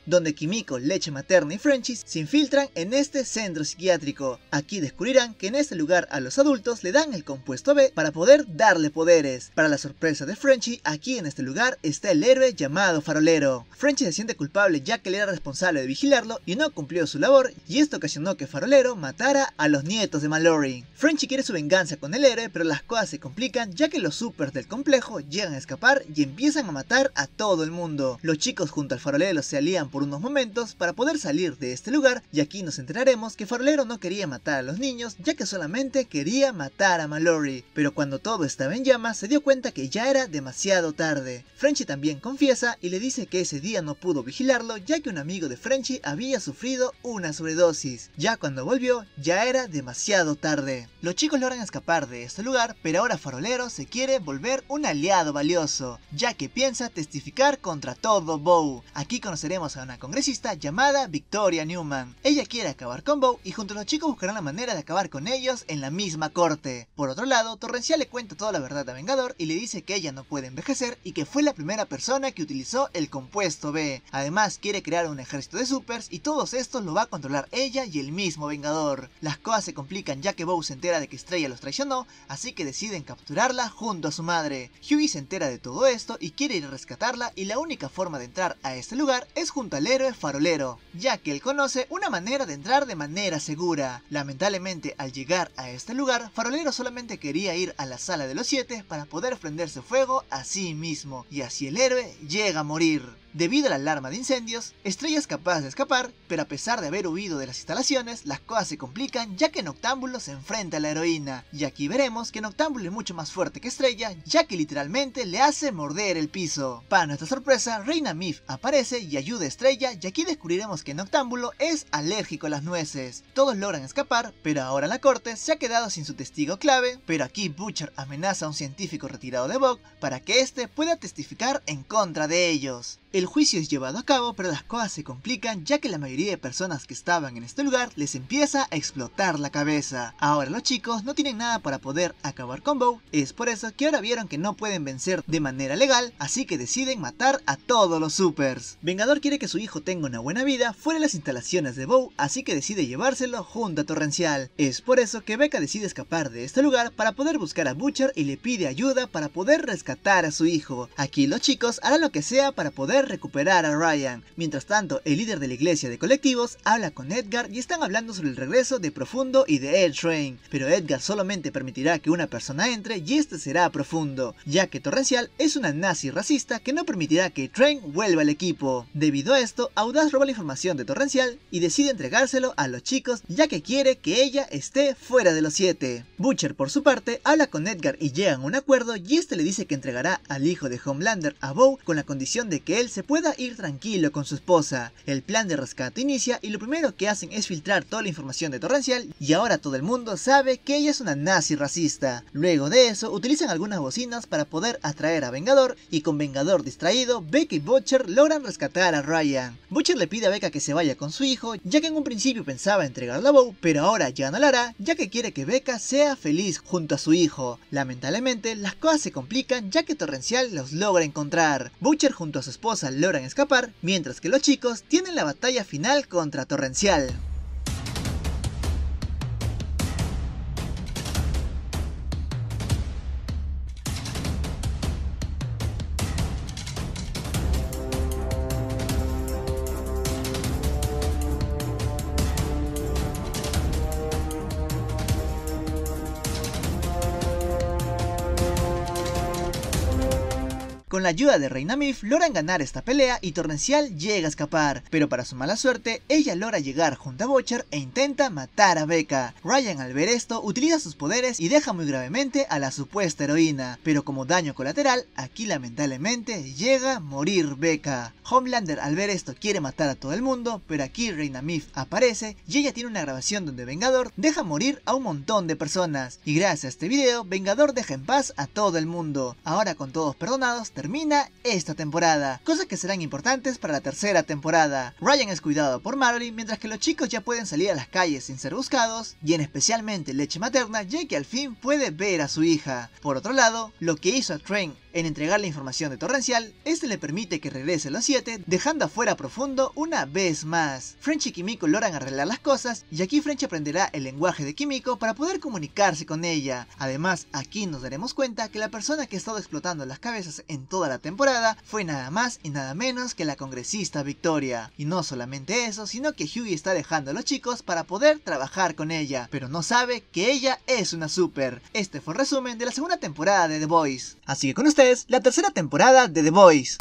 donde Kimiko, Leche Materna y Frenchy se infiltran en este centro psiquiátrico. Aquí descubrirán que en este lugar a los adultos le dan el compuesto B para poder darle poderes. Para la sorpresa de Frenchy, aquí en este lugar está el héroe llamado Farolero. Frenchy se siente culpable ya que él era responsable de vigilarlo y no cumplió su labor, y esto ocasionó que Farolero matara a los nietos de Mallory. Frenchy quiere su venganza con el héroe, pero las cosas se complican ya que los supers del complejo llegan a escapar y empiezan a matar a todo el mundo. Los chicos junto al farolero se alían por unos momentos para poder salir de este lugar y aquí nos enteraremos que Farolero no quería matar a los niños ya que solamente quería matar a Mallory, pero cuando todo estaba en llamas se dio cuenta que ya era demasiado tarde. Frenchy también confiesa y le dice que ese día no pudo vigilarlo ya que un amigo de Frenchy había sufrido una sobredosis. Ya cuando volvió ya era demasiado tarde. Los chicos logran escapar de este lugar pero ahora Farolero se quiere volver un aliado valioso ya que piensa testificar contra todo Bow. Aquí con conoceremos a una congresista llamada Victoria Newman. Ella quiere acabar con Bow y junto a los chicos buscarán la manera de acabar con ellos en la misma corte. Por otro lado, Torrencial le cuenta toda la verdad a Vengador y le dice que ella no puede envejecer y que fue la primera persona que utilizó el compuesto B. Además, quiere crear un ejército de supers y todos estos lo va a controlar ella y el mismo Vengador. Las cosas se complican ya que Bow se entera de que Estrella los traicionó, así que deciden capturarla junto a su madre. Huey se entera de todo esto y quiere ir a rescatarla y la única forma de entrar a este lugar es junto al héroe farolero, ya que él conoce una manera de entrar de manera segura. Lamentablemente, al llegar a este lugar, farolero solamente quería ir a la sala de los siete para poder prenderse fuego a sí mismo, y así el héroe llega a morir. Debido a la alarma de incendios, Estrella es capaz de escapar, pero a pesar de haber huido de las instalaciones, las cosas se complican ya que Noctámbulo se enfrenta a la heroína. Y aquí veremos que Noctámbulo es mucho más fuerte que Estrella, ya que literalmente le hace morder el piso. Para nuestra sorpresa, Reina Mif aparece y ayuda a Estrella, y aquí descubriremos que Noctámbulo es alérgico a las nueces. Todos logran escapar, pero ahora la corte se ha quedado sin su testigo clave, pero aquí Butcher amenaza a un científico retirado de Vogue para que éste pueda testificar en contra de ellos. El juicio es llevado a cabo, pero las cosas se complican ya que la mayoría de personas que estaban en este lugar les empieza a explotar la cabeza. Ahora los chicos no tienen nada para poder acabar con Bow, es por eso que ahora vieron que no pueden vencer de manera legal, así que deciden matar a todos los supers. Vengador quiere que su hijo tenga una buena vida fuera de las instalaciones de Bow, así que decide llevárselo junto a Torrencial. Es por eso que Becca decide escapar de este lugar para poder buscar a Butcher y le pide ayuda para poder rescatar a su hijo. Aquí los chicos harán lo que sea para poder recuperar a Ryan. Mientras tanto, el líder de la iglesia de colectivos habla con Edgar y están hablando sobre el regreso de Profundo y de Ed Train, pero Edgar solamente permitirá que una persona entre y este será Profundo, ya que Torrencial es una nazi racista que no permitirá que Train vuelva al equipo. Debido a esto, Audaz roba la información de Torrencial y decide entregárselo a los chicos ya que quiere que ella esté fuera de los siete. Butcher por su parte habla con Edgar y llegan a un acuerdo y este le dice que entregará al hijo de Homelander a Bow con la condición de que él se pueda ir tranquilo con su esposa. El plan de rescate inicia y lo primero que hacen es filtrar toda la información de Torrencial y ahora todo el mundo sabe que ella es una nazi racista. Luego de eso utilizan algunas bocinas para poder atraer a Vengador y con Vengador distraído, Becca y Butcher logran rescatar a Ryan. Butcher le pide a Becca que se vaya con su hijo, ya que en un principio pensaba entregarla a Bow, pero ahora ya no lo hará, ya que quiere que Becca sea feliz junto a su hijo. Lamentablemente las cosas se complican ya que Torrencial los logra encontrar. Butcher junto a su esposa logran escapar, mientras que los chicos tienen la batalla final contra Torrencial. ayuda de Reina Mif logran ganar esta pelea y Torrencial llega a escapar, pero para su mala suerte, ella logra llegar junto a Butcher e intenta matar a Becca. Ryan al ver esto utiliza sus poderes y deja muy gravemente a la supuesta heroína, pero como daño colateral, aquí lamentablemente llega a morir Becca. Homelander al ver esto quiere matar a todo el mundo, pero aquí Reina Mif aparece y ella tiene una grabación donde Vengador deja morir a un montón de personas, y gracias a este video, Vengador deja en paz a todo el mundo. Ahora con todos perdonados, termina termina esta temporada, cosas que serán importantes para la tercera temporada. Ryan es cuidado por Marley, mientras que los chicos ya pueden salir a las calles sin ser buscados, y en especialmente leche materna, ya que al fin puede ver a su hija. Por otro lado, lo que hizo a Trent en entregar la información de Torrencial, este le permite que regrese a los 7, dejando afuera profundo una vez más. French y Kimiko logran arreglar las cosas, y aquí French aprenderá el lenguaje de Kimiko para poder comunicarse con ella. Además, aquí nos daremos cuenta que la persona que ha estado explotando las cabezas en todo la temporada fue nada más y nada menos que la congresista Victoria. Y no solamente eso, sino que Hughie está dejando a los chicos para poder trabajar con ella, pero no sabe que ella es una super. Este fue el resumen de la segunda temporada de The Boys Así que con ustedes, la tercera temporada de The Boys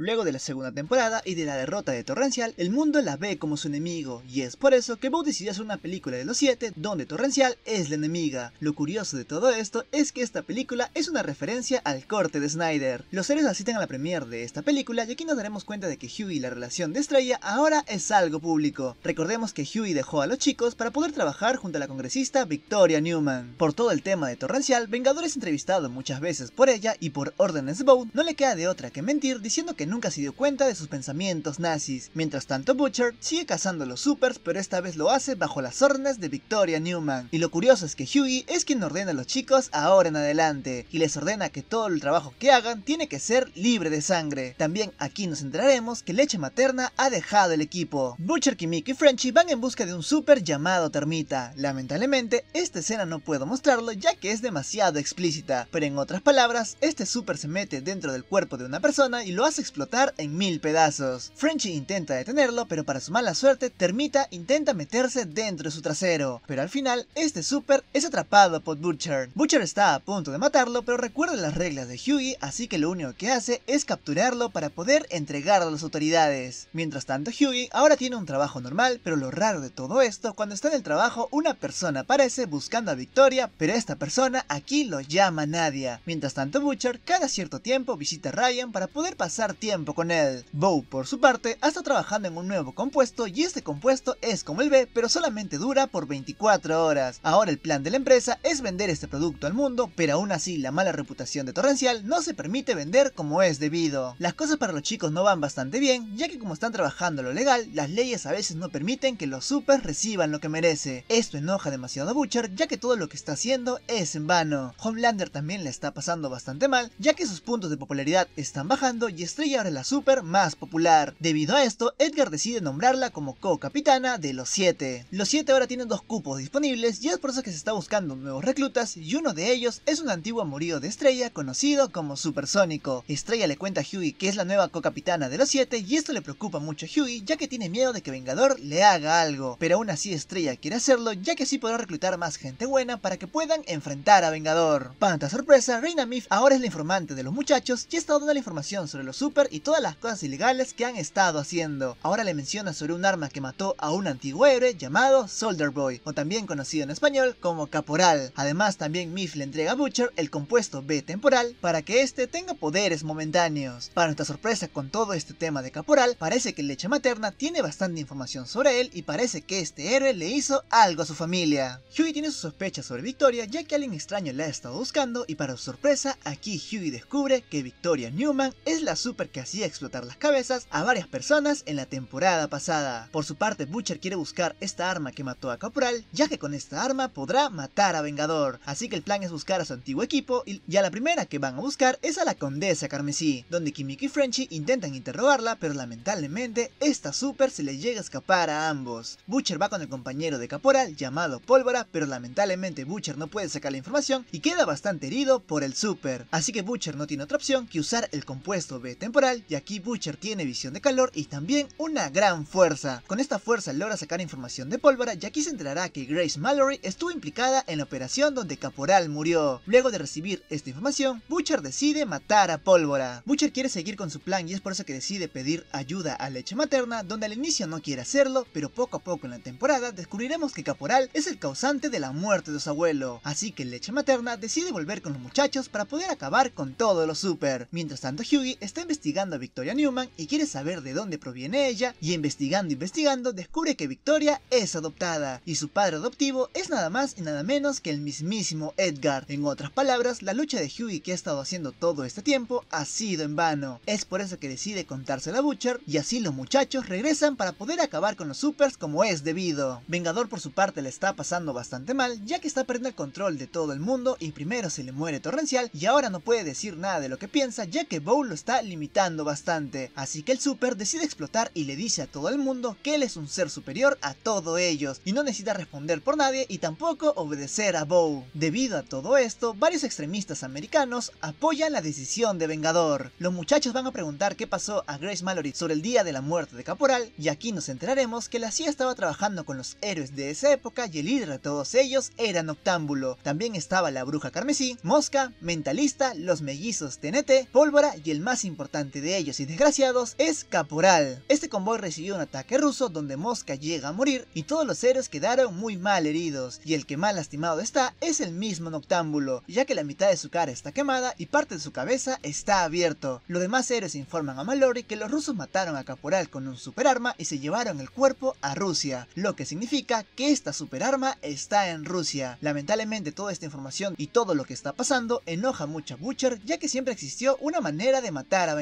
Luego de la segunda temporada y de la derrota de Torrencial, el mundo la ve como su enemigo, y es por eso que Bow decidió hacer una película de los siete donde Torrencial es la enemiga. Lo curioso de todo esto es que esta película es una referencia al corte de Snyder. Los héroes asisten a la premiere de esta película y aquí nos daremos cuenta de que Huey y la relación de Estrella ahora es algo público. Recordemos que Huey dejó a los chicos para poder trabajar junto a la congresista Victoria Newman. Por todo el tema de Torrencial, Vengador es entrevistado muchas veces por ella y por órdenes de Bow no le queda de otra que mentir diciendo que nunca se dio cuenta de sus pensamientos nazis. Mientras tanto, Butcher sigue cazando los supers, pero esta vez lo hace bajo las órdenes de Victoria Newman. Y lo curioso es que Hughie es quien ordena a los chicos ahora en adelante, y les ordena que todo el trabajo que hagan tiene que ser libre de sangre. También aquí nos enteraremos que leche materna ha dejado el equipo. Butcher, Kimiko y Frenchy van en busca de un super llamado Termita. Lamentablemente, esta escena no puedo mostrarlo ya que es demasiado explícita, pero en otras palabras, este super se mete dentro del cuerpo de una persona y lo hace explícito explotar en mil pedazos. Frenchy intenta detenerlo, pero para su mala suerte, Termita intenta meterse dentro de su trasero. Pero al final, este super es atrapado por Butcher. Butcher está a punto de matarlo, pero recuerda las reglas de Hughie, así que lo único que hace es capturarlo para poder entregarlo a las autoridades. Mientras tanto, Hughie ahora tiene un trabajo normal, pero lo raro de todo esto, cuando está en el trabajo, una persona aparece buscando a Victoria, pero esta persona aquí lo llama Nadia. Mientras tanto, Butcher cada cierto tiempo visita a Ryan para poder pasar tiempo con él. Bow, por su parte, ha estado trabajando en un nuevo compuesto y este compuesto es como el B, pero solamente dura por 24 horas. Ahora el plan de la empresa es vender este producto al mundo, pero aún así la mala reputación de Torrencial no se permite vender como es debido. Las cosas para los chicos no van bastante bien, ya que como están trabajando lo legal, las leyes a veces no permiten que los supers reciban lo que merece. Esto enoja demasiado a Butcher, ya que todo lo que está haciendo es en vano. Homelander también le está pasando bastante mal, ya que sus puntos de popularidad están bajando y Estrella ahora la super más popular. Debido a esto, Edgar decide nombrarla como co-capitana de los 7. Los 7 ahora tienen dos cupos disponibles y es por eso que se está buscando nuevos reclutas y uno de ellos es un antiguo amorío de Estrella conocido como Supersónico. Estrella le cuenta a Huey que es la nueva co-capitana de los 7 y esto le preocupa mucho a Huey ya que tiene miedo de que Vengador le haga algo, pero aún así Estrella quiere hacerlo ya que así podrá reclutar más gente buena para que puedan enfrentar a Vengador. Panta sorpresa, Reina Miff ahora es la informante de los muchachos y ha estado dando la información sobre los super y todas las cosas ilegales que han estado haciendo. Ahora le menciona sobre un arma que mató a un antiguo héroe llamado Soldier Boy, o también conocido en español como Caporal. Además, también Mif le entrega a Butcher el compuesto B temporal para que este tenga poderes momentáneos. Para nuestra sorpresa con todo este tema de Caporal, parece que Leche Materna tiene bastante información sobre él y parece que este héroe le hizo algo a su familia. Huey tiene sus sospechas sobre Victoria ya que alguien extraño la ha estado buscando y para su sorpresa aquí Huey descubre que Victoria Newman es la super que hacía explotar las cabezas a varias personas en la temporada pasada. Por su parte, Butcher quiere buscar esta arma que mató a Caporal, ya que con esta arma podrá matar a Vengador. Así que el plan es buscar a su antiguo equipo y ya la primera que van a buscar es a la Condesa Carmesí, donde Kimiko y Frenchy intentan interrogarla, pero lamentablemente esta super se le llega a escapar a ambos. Butcher va con el compañero de Caporal llamado Pólvora, pero lamentablemente Butcher no puede sacar la información y queda bastante herido por el super. Así que Butcher no tiene otra opción que usar el compuesto B temporal y aquí Butcher tiene visión de calor y también una gran fuerza. Con esta fuerza logra sacar información de pólvora y aquí se enterará que Grace Mallory estuvo implicada en la operación donde Caporal murió. Luego de recibir esta información, Butcher decide matar a pólvora. Butcher quiere seguir con su plan y es por eso que decide pedir ayuda a leche materna, donde al inicio no quiere hacerlo, pero poco a poco en la temporada descubriremos que Caporal es el causante de la muerte de su abuelo. Así que leche materna decide volver con los muchachos para poder acabar con todo lo super. Mientras tanto Hughie está investigando investigando a Victoria Newman y quiere saber de dónde proviene ella y investigando, investigando, descubre que Victoria es adoptada y su padre adoptivo es nada más y nada menos que el mismísimo Edgar. En otras palabras, la lucha de Hughie que ha estado haciendo todo este tiempo ha sido en vano. Es por eso que decide contársela a Butcher y así los muchachos regresan para poder acabar con los supers como es debido. Vengador por su parte le está pasando bastante mal ya que está perdiendo el control de todo el mundo y primero se le muere torrencial y ahora no puede decir nada de lo que piensa ya que Bow lo está limitando bastante, así que el Super decide explotar y le dice a todo el mundo que él es un ser superior a todos ellos y no necesita responder por nadie y tampoco obedecer a Bow. Debido a todo esto, varios extremistas americanos apoyan la decisión de Vengador. Los muchachos van a preguntar qué pasó a Grace Mallory sobre el día de la muerte de Caporal y aquí nos enteraremos que la CIA estaba trabajando con los héroes de esa época y el líder de todos ellos era Noctámbulo. También estaba la bruja carmesí, Mosca, Mentalista, los mellizos TNT, Pólvora y el más importante de ellos y desgraciados es Caporal. Este convoy recibió un ataque ruso donde Mosca llega a morir y todos los héroes quedaron muy mal heridos y el que más lastimado está es el mismo Noctámbulo, ya que la mitad de su cara está quemada y parte de su cabeza está abierto. Los demás héroes informan a Mallory que los rusos mataron a Caporal con un superarma y se llevaron el cuerpo a Rusia, lo que significa que esta superarma está en Rusia. Lamentablemente toda esta información y todo lo que está pasando enoja mucho a Butcher ya que siempre existió una manera de matar a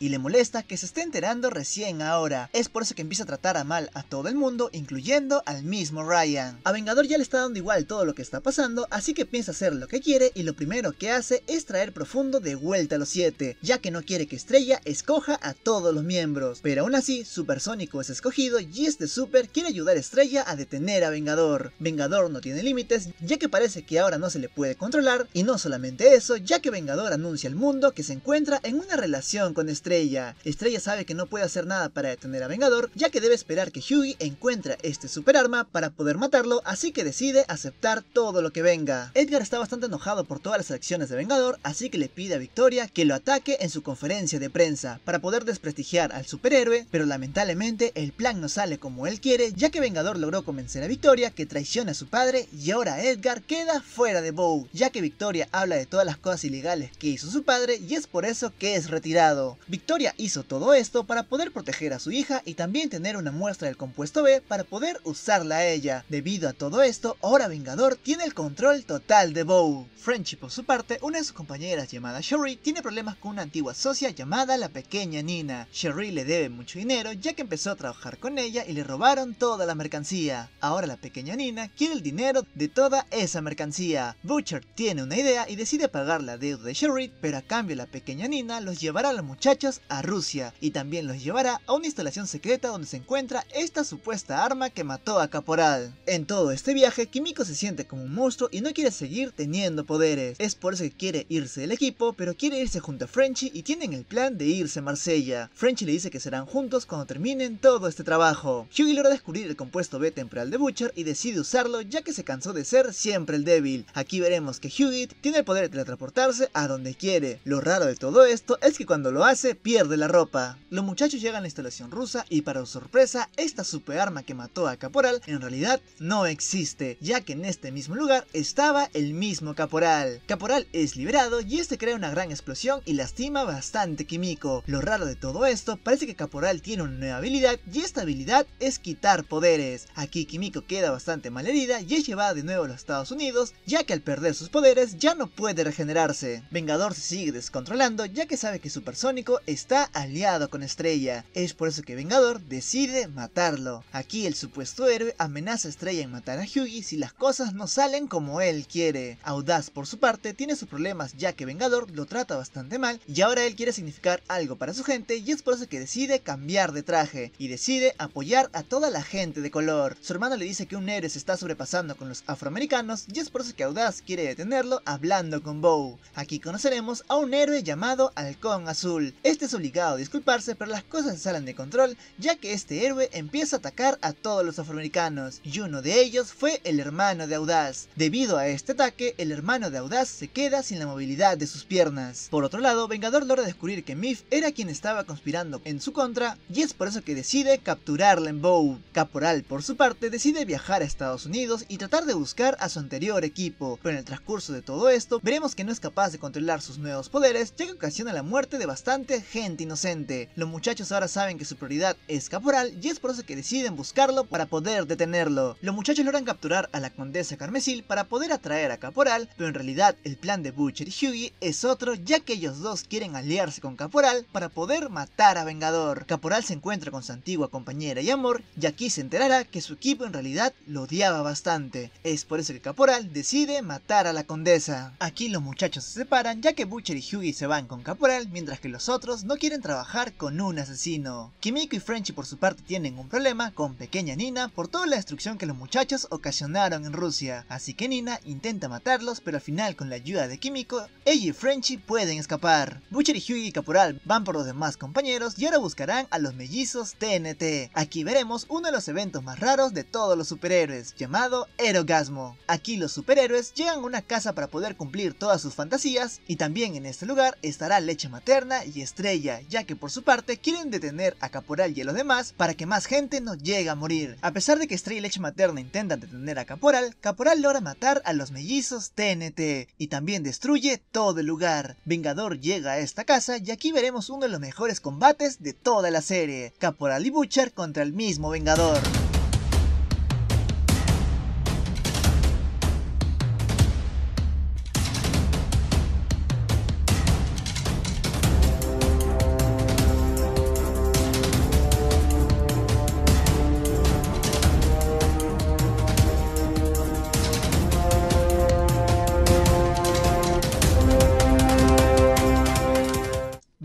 y le molesta que se esté enterando recién ahora. Es por eso que empieza a tratar a mal a todo el mundo, incluyendo al mismo Ryan. A Vengador ya le está dando igual todo lo que está pasando, así que piensa hacer lo que quiere y lo primero que hace es traer profundo de vuelta a los 7, ya que no quiere que Estrella escoja a todos los miembros. Pero aún así, Supersónico es escogido y este Super quiere ayudar a Estrella a detener a Vengador. Vengador no tiene límites, ya que parece que ahora no se le puede controlar, y no solamente eso, ya que Vengador anuncia al mundo que se encuentra en una relación con Estrella. Estrella sabe que no puede hacer nada para detener a Vengador, ya que debe esperar que Hughie encuentre este superarma para poder matarlo, así que decide aceptar todo lo que venga. Edgar está bastante enojado por todas las acciones de Vengador, así que le pide a Victoria que lo ataque en su conferencia de prensa para poder desprestigiar al superhéroe, pero lamentablemente el plan no sale como él quiere, ya que Vengador logró convencer a Victoria que traiciona a su padre y ahora Edgar queda fuera de Bow, ya que Victoria habla de todas las cosas ilegales que hizo su padre y es por eso que es retirado. Victoria hizo todo esto para poder proteger a su hija y también tener una muestra del compuesto B para poder usarla a ella. Debido a todo esto, ahora Vengador tiene el control total de Bow. Frenchy por su parte, una de sus compañeras llamada Sherry tiene problemas con una antigua socia llamada la pequeña Nina. Sherry le debe mucho dinero ya que empezó a trabajar con ella y le robaron toda la mercancía. Ahora la pequeña Nina quiere el dinero de toda esa mercancía. Butcher tiene una idea y decide pagar la deuda de Sherry, pero a cambio la pequeña Nina los llevará a muchachas muchachos a Rusia y también los llevará a una instalación secreta donde se encuentra esta supuesta arma que mató a Caporal. En todo este viaje, Kimiko se siente como un monstruo y no quiere seguir teniendo poderes. Es por eso que quiere irse del equipo, pero quiere irse junto a Frenchy y tienen el plan de irse a Marsella. Frenchy le dice que serán juntos cuando terminen todo este trabajo. Hughie logra descubrir el compuesto B temporal de Butcher y decide usarlo ya que se cansó de ser siempre el débil. Aquí veremos que Hughie tiene el poder de teletransportarse a donde quiere. Lo raro de todo esto es que cuando lo hace, pierde la ropa. Los muchachos llegan a la instalación rusa y para su sorpresa, esta super arma que mató a Caporal en realidad no existe, ya que en este mismo lugar estaba el mismo Caporal. Caporal es liberado y este crea una gran explosión y lastima bastante Kimiko. Lo raro de todo esto parece que Caporal tiene una nueva habilidad y esta habilidad es quitar poderes. Aquí Kimiko queda bastante malherida y es llevada de nuevo a los Estados Unidos, ya que al perder sus poderes ya no puede regenerarse. Vengador se sigue descontrolando ya que sabe que su persona Sónico está aliado con Estrella. Es por eso que Vengador decide matarlo. Aquí el supuesto héroe amenaza a Estrella en matar a Yugi si las cosas no salen como él quiere. Audaz por su parte tiene sus problemas ya que Vengador lo trata bastante mal y ahora él quiere significar algo para su gente y es por eso que decide cambiar de traje y decide apoyar a toda la gente de color. Su hermano le dice que un héroe se está sobrepasando con los afroamericanos y es por eso que Audaz quiere detenerlo hablando con Bow. Aquí conoceremos a un héroe llamado Halcón Azul este es obligado a disculparse, pero las cosas salen de control, ya que este héroe empieza a atacar a todos los afroamericanos, y uno de ellos fue el hermano de Audaz. Debido a este ataque, el hermano de Audaz se queda sin la movilidad de sus piernas. Por otro lado, Vengador logra descubrir que Mif era quien estaba conspirando en su contra, y es por eso que decide capturarla en Bow. Caporal, por su parte, decide viajar a Estados Unidos y tratar de buscar a su anterior equipo, pero en el transcurso de todo esto, veremos que no es capaz de controlar sus nuevos poderes, ya que ocasiona la muerte de bastantes gente inocente. Los muchachos ahora saben que su prioridad es Caporal y es por eso que deciden buscarlo para poder detenerlo. Los muchachos logran capturar a la condesa Carmesil para poder atraer a Caporal, pero en realidad el plan de Butcher y Hughie es otro ya que ellos dos quieren aliarse con Caporal para poder matar a Vengador. Caporal se encuentra con su antigua compañera y amor y aquí se enterará que su equipo en realidad lo odiaba bastante. Es por eso que Caporal decide matar a la condesa. Aquí los muchachos se separan ya que Butcher y Hughie se van con Caporal mientras que los otros no quieren trabajar con un asesino. Kimiko y Frenchy por su parte tienen un problema con pequeña Nina por toda la destrucción que los muchachos ocasionaron en Rusia, así que Nina intenta matarlos pero al final con la ayuda de Kimiko, ella y Frenchy pueden escapar. Butcher y Hughie y Caporal van por los demás compañeros y ahora buscarán a los mellizos TNT. Aquí veremos uno de los eventos más raros de todos los superhéroes, llamado Erogasmo. Aquí los superhéroes llegan a una casa para poder cumplir todas sus fantasías y también en este lugar estará leche materna y Estrella, ya que por su parte quieren detener a Caporal y a los demás para que más gente no llegue a morir. A pesar de que Estrella y Leche Materna intentan detener a Caporal, Caporal logra matar a los mellizos TNT y también destruye todo el lugar. Vengador llega a esta casa y aquí veremos uno de los mejores combates de toda la serie, Caporal y Butcher contra el mismo Vengador.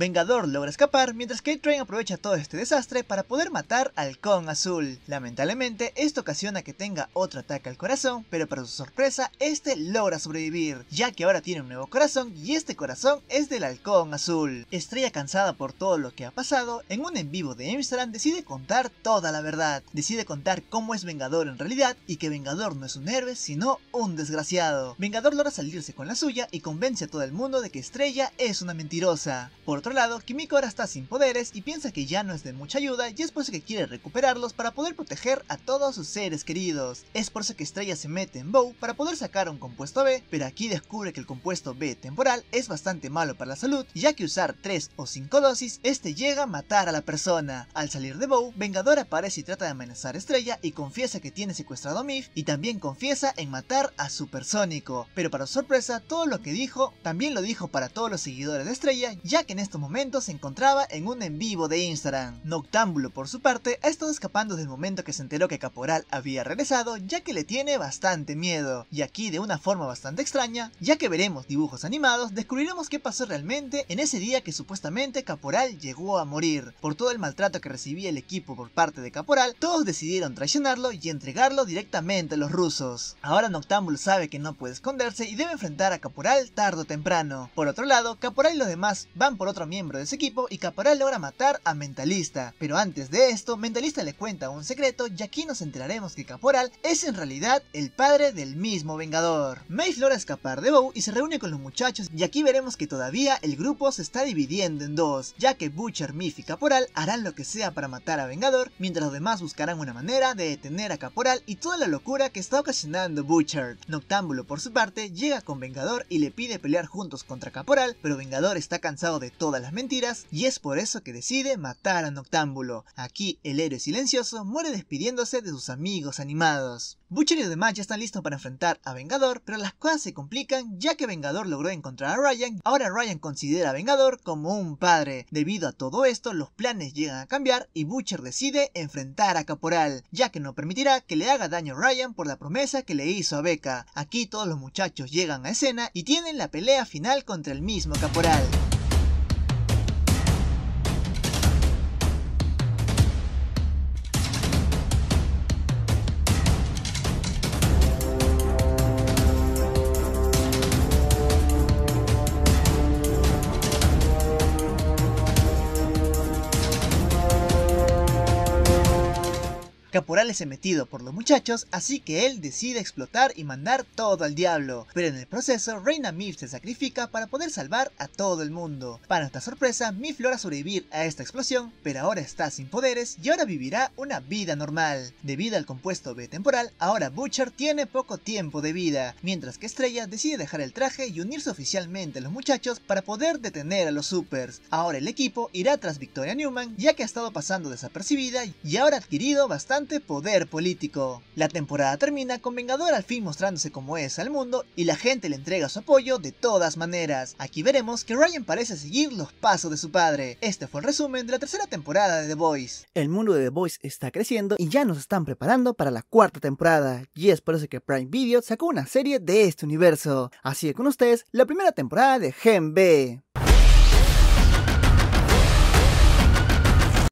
Vengador logra escapar mientras que Train aprovecha todo este desastre para poder matar al Halcón Azul. Lamentablemente, esto ocasiona que tenga otro ataque al corazón, pero para su sorpresa, este logra sobrevivir, ya que ahora tiene un nuevo corazón y este corazón es del Halcón Azul. Estrella cansada por todo lo que ha pasado, en un en vivo de Amsterdam decide contar toda la verdad, decide contar cómo es Vengador en realidad y que Vengador no es un héroe sino un desgraciado. Vengador logra salirse con la suya y convence a todo el mundo de que Estrella es una mentirosa. Por otro que Kimiko ahora está sin poderes y piensa que ya no es de mucha ayuda y es por eso que quiere recuperarlos para poder proteger a todos sus seres queridos. Es por eso que Estrella se mete en Bow para poder sacar un compuesto B, pero aquí descubre que el compuesto B temporal es bastante malo para la salud, ya que usar 3 o 5 dosis, este llega a matar a la persona. Al salir de Bow, Vengador aparece y trata de amenazar a Estrella y confiesa que tiene secuestrado a Mif y también confiesa en matar a Supersónico, pero para sorpresa todo lo que dijo también lo dijo para todos los seguidores de Estrella, ya que en estos momentos momento se encontraba en un en vivo de Instagram. Noctámbulo, por su parte, ha estado escapando desde el momento que se enteró que Caporal había regresado, ya que le tiene bastante miedo. Y aquí, de una forma bastante extraña, ya que veremos dibujos animados, descubriremos qué pasó realmente en ese día que supuestamente Caporal llegó a morir. Por todo el maltrato que recibía el equipo por parte de Caporal, todos decidieron traicionarlo y entregarlo directamente a los rusos. Ahora Noctámbulo sabe que no puede esconderse y debe enfrentar a Caporal tarde o temprano. Por otro lado, Caporal y los demás van por otro miembro de su equipo y Caporal logra matar a Mentalista. Pero antes de esto, Mentalista le cuenta un secreto y aquí nos enteraremos que Caporal es en realidad el padre del mismo Vengador. Mace logra escapar de Bow y se reúne con los muchachos y aquí veremos que todavía el grupo se está dividiendo en dos, ya que Butcher, Miff y Caporal harán lo que sea para matar a Vengador, mientras los demás buscarán una manera de detener a Caporal y toda la locura que está ocasionando Butcher. Noctámbulo por su parte llega con Vengador y le pide pelear juntos contra Caporal, pero Vengador está cansado de todas las mentiras y es por eso que decide matar a Noctámbulo. Aquí el héroe silencioso muere despidiéndose de sus amigos animados. Butcher y los demás están listos para enfrentar a Vengador, pero las cosas se complican ya que Vengador logró encontrar a Ryan. Ahora Ryan considera a Vengador como un padre. Debido a todo esto, los planes llegan a cambiar y Butcher decide enfrentar a Caporal, ya que no permitirá que le haga daño a Ryan por la promesa que le hizo a Becca. Aquí todos los muchachos llegan a escena y tienen la pelea final contra el mismo Caporal. caporales es metido por los muchachos, así que él decide explotar y mandar todo al diablo. Pero en el proceso, Reina Mif se sacrifica para poder salvar a todo el mundo. Para nuestra sorpresa, MIF logra sobrevivir a esta explosión, pero ahora está sin poderes y ahora vivirá una vida normal. Debido al compuesto B temporal, ahora Butcher tiene poco tiempo de vida, mientras que Estrella decide dejar el traje y unirse oficialmente a los muchachos para poder detener a los supers. Ahora el equipo irá tras Victoria Newman, ya que ha estado pasando desapercibida y ahora ha adquirido bastante poder político. La temporada termina con Vengador al fin mostrándose como es al mundo y la gente le entrega su apoyo de todas maneras. Aquí veremos que Ryan parece seguir los pasos de su padre. Este fue el resumen de la tercera temporada de The Voice. El mundo de The Voice está creciendo y ya nos están preparando para la cuarta temporada y es por eso que Prime Video sacó una serie de este universo. Así que con ustedes, la primera temporada de Gen B.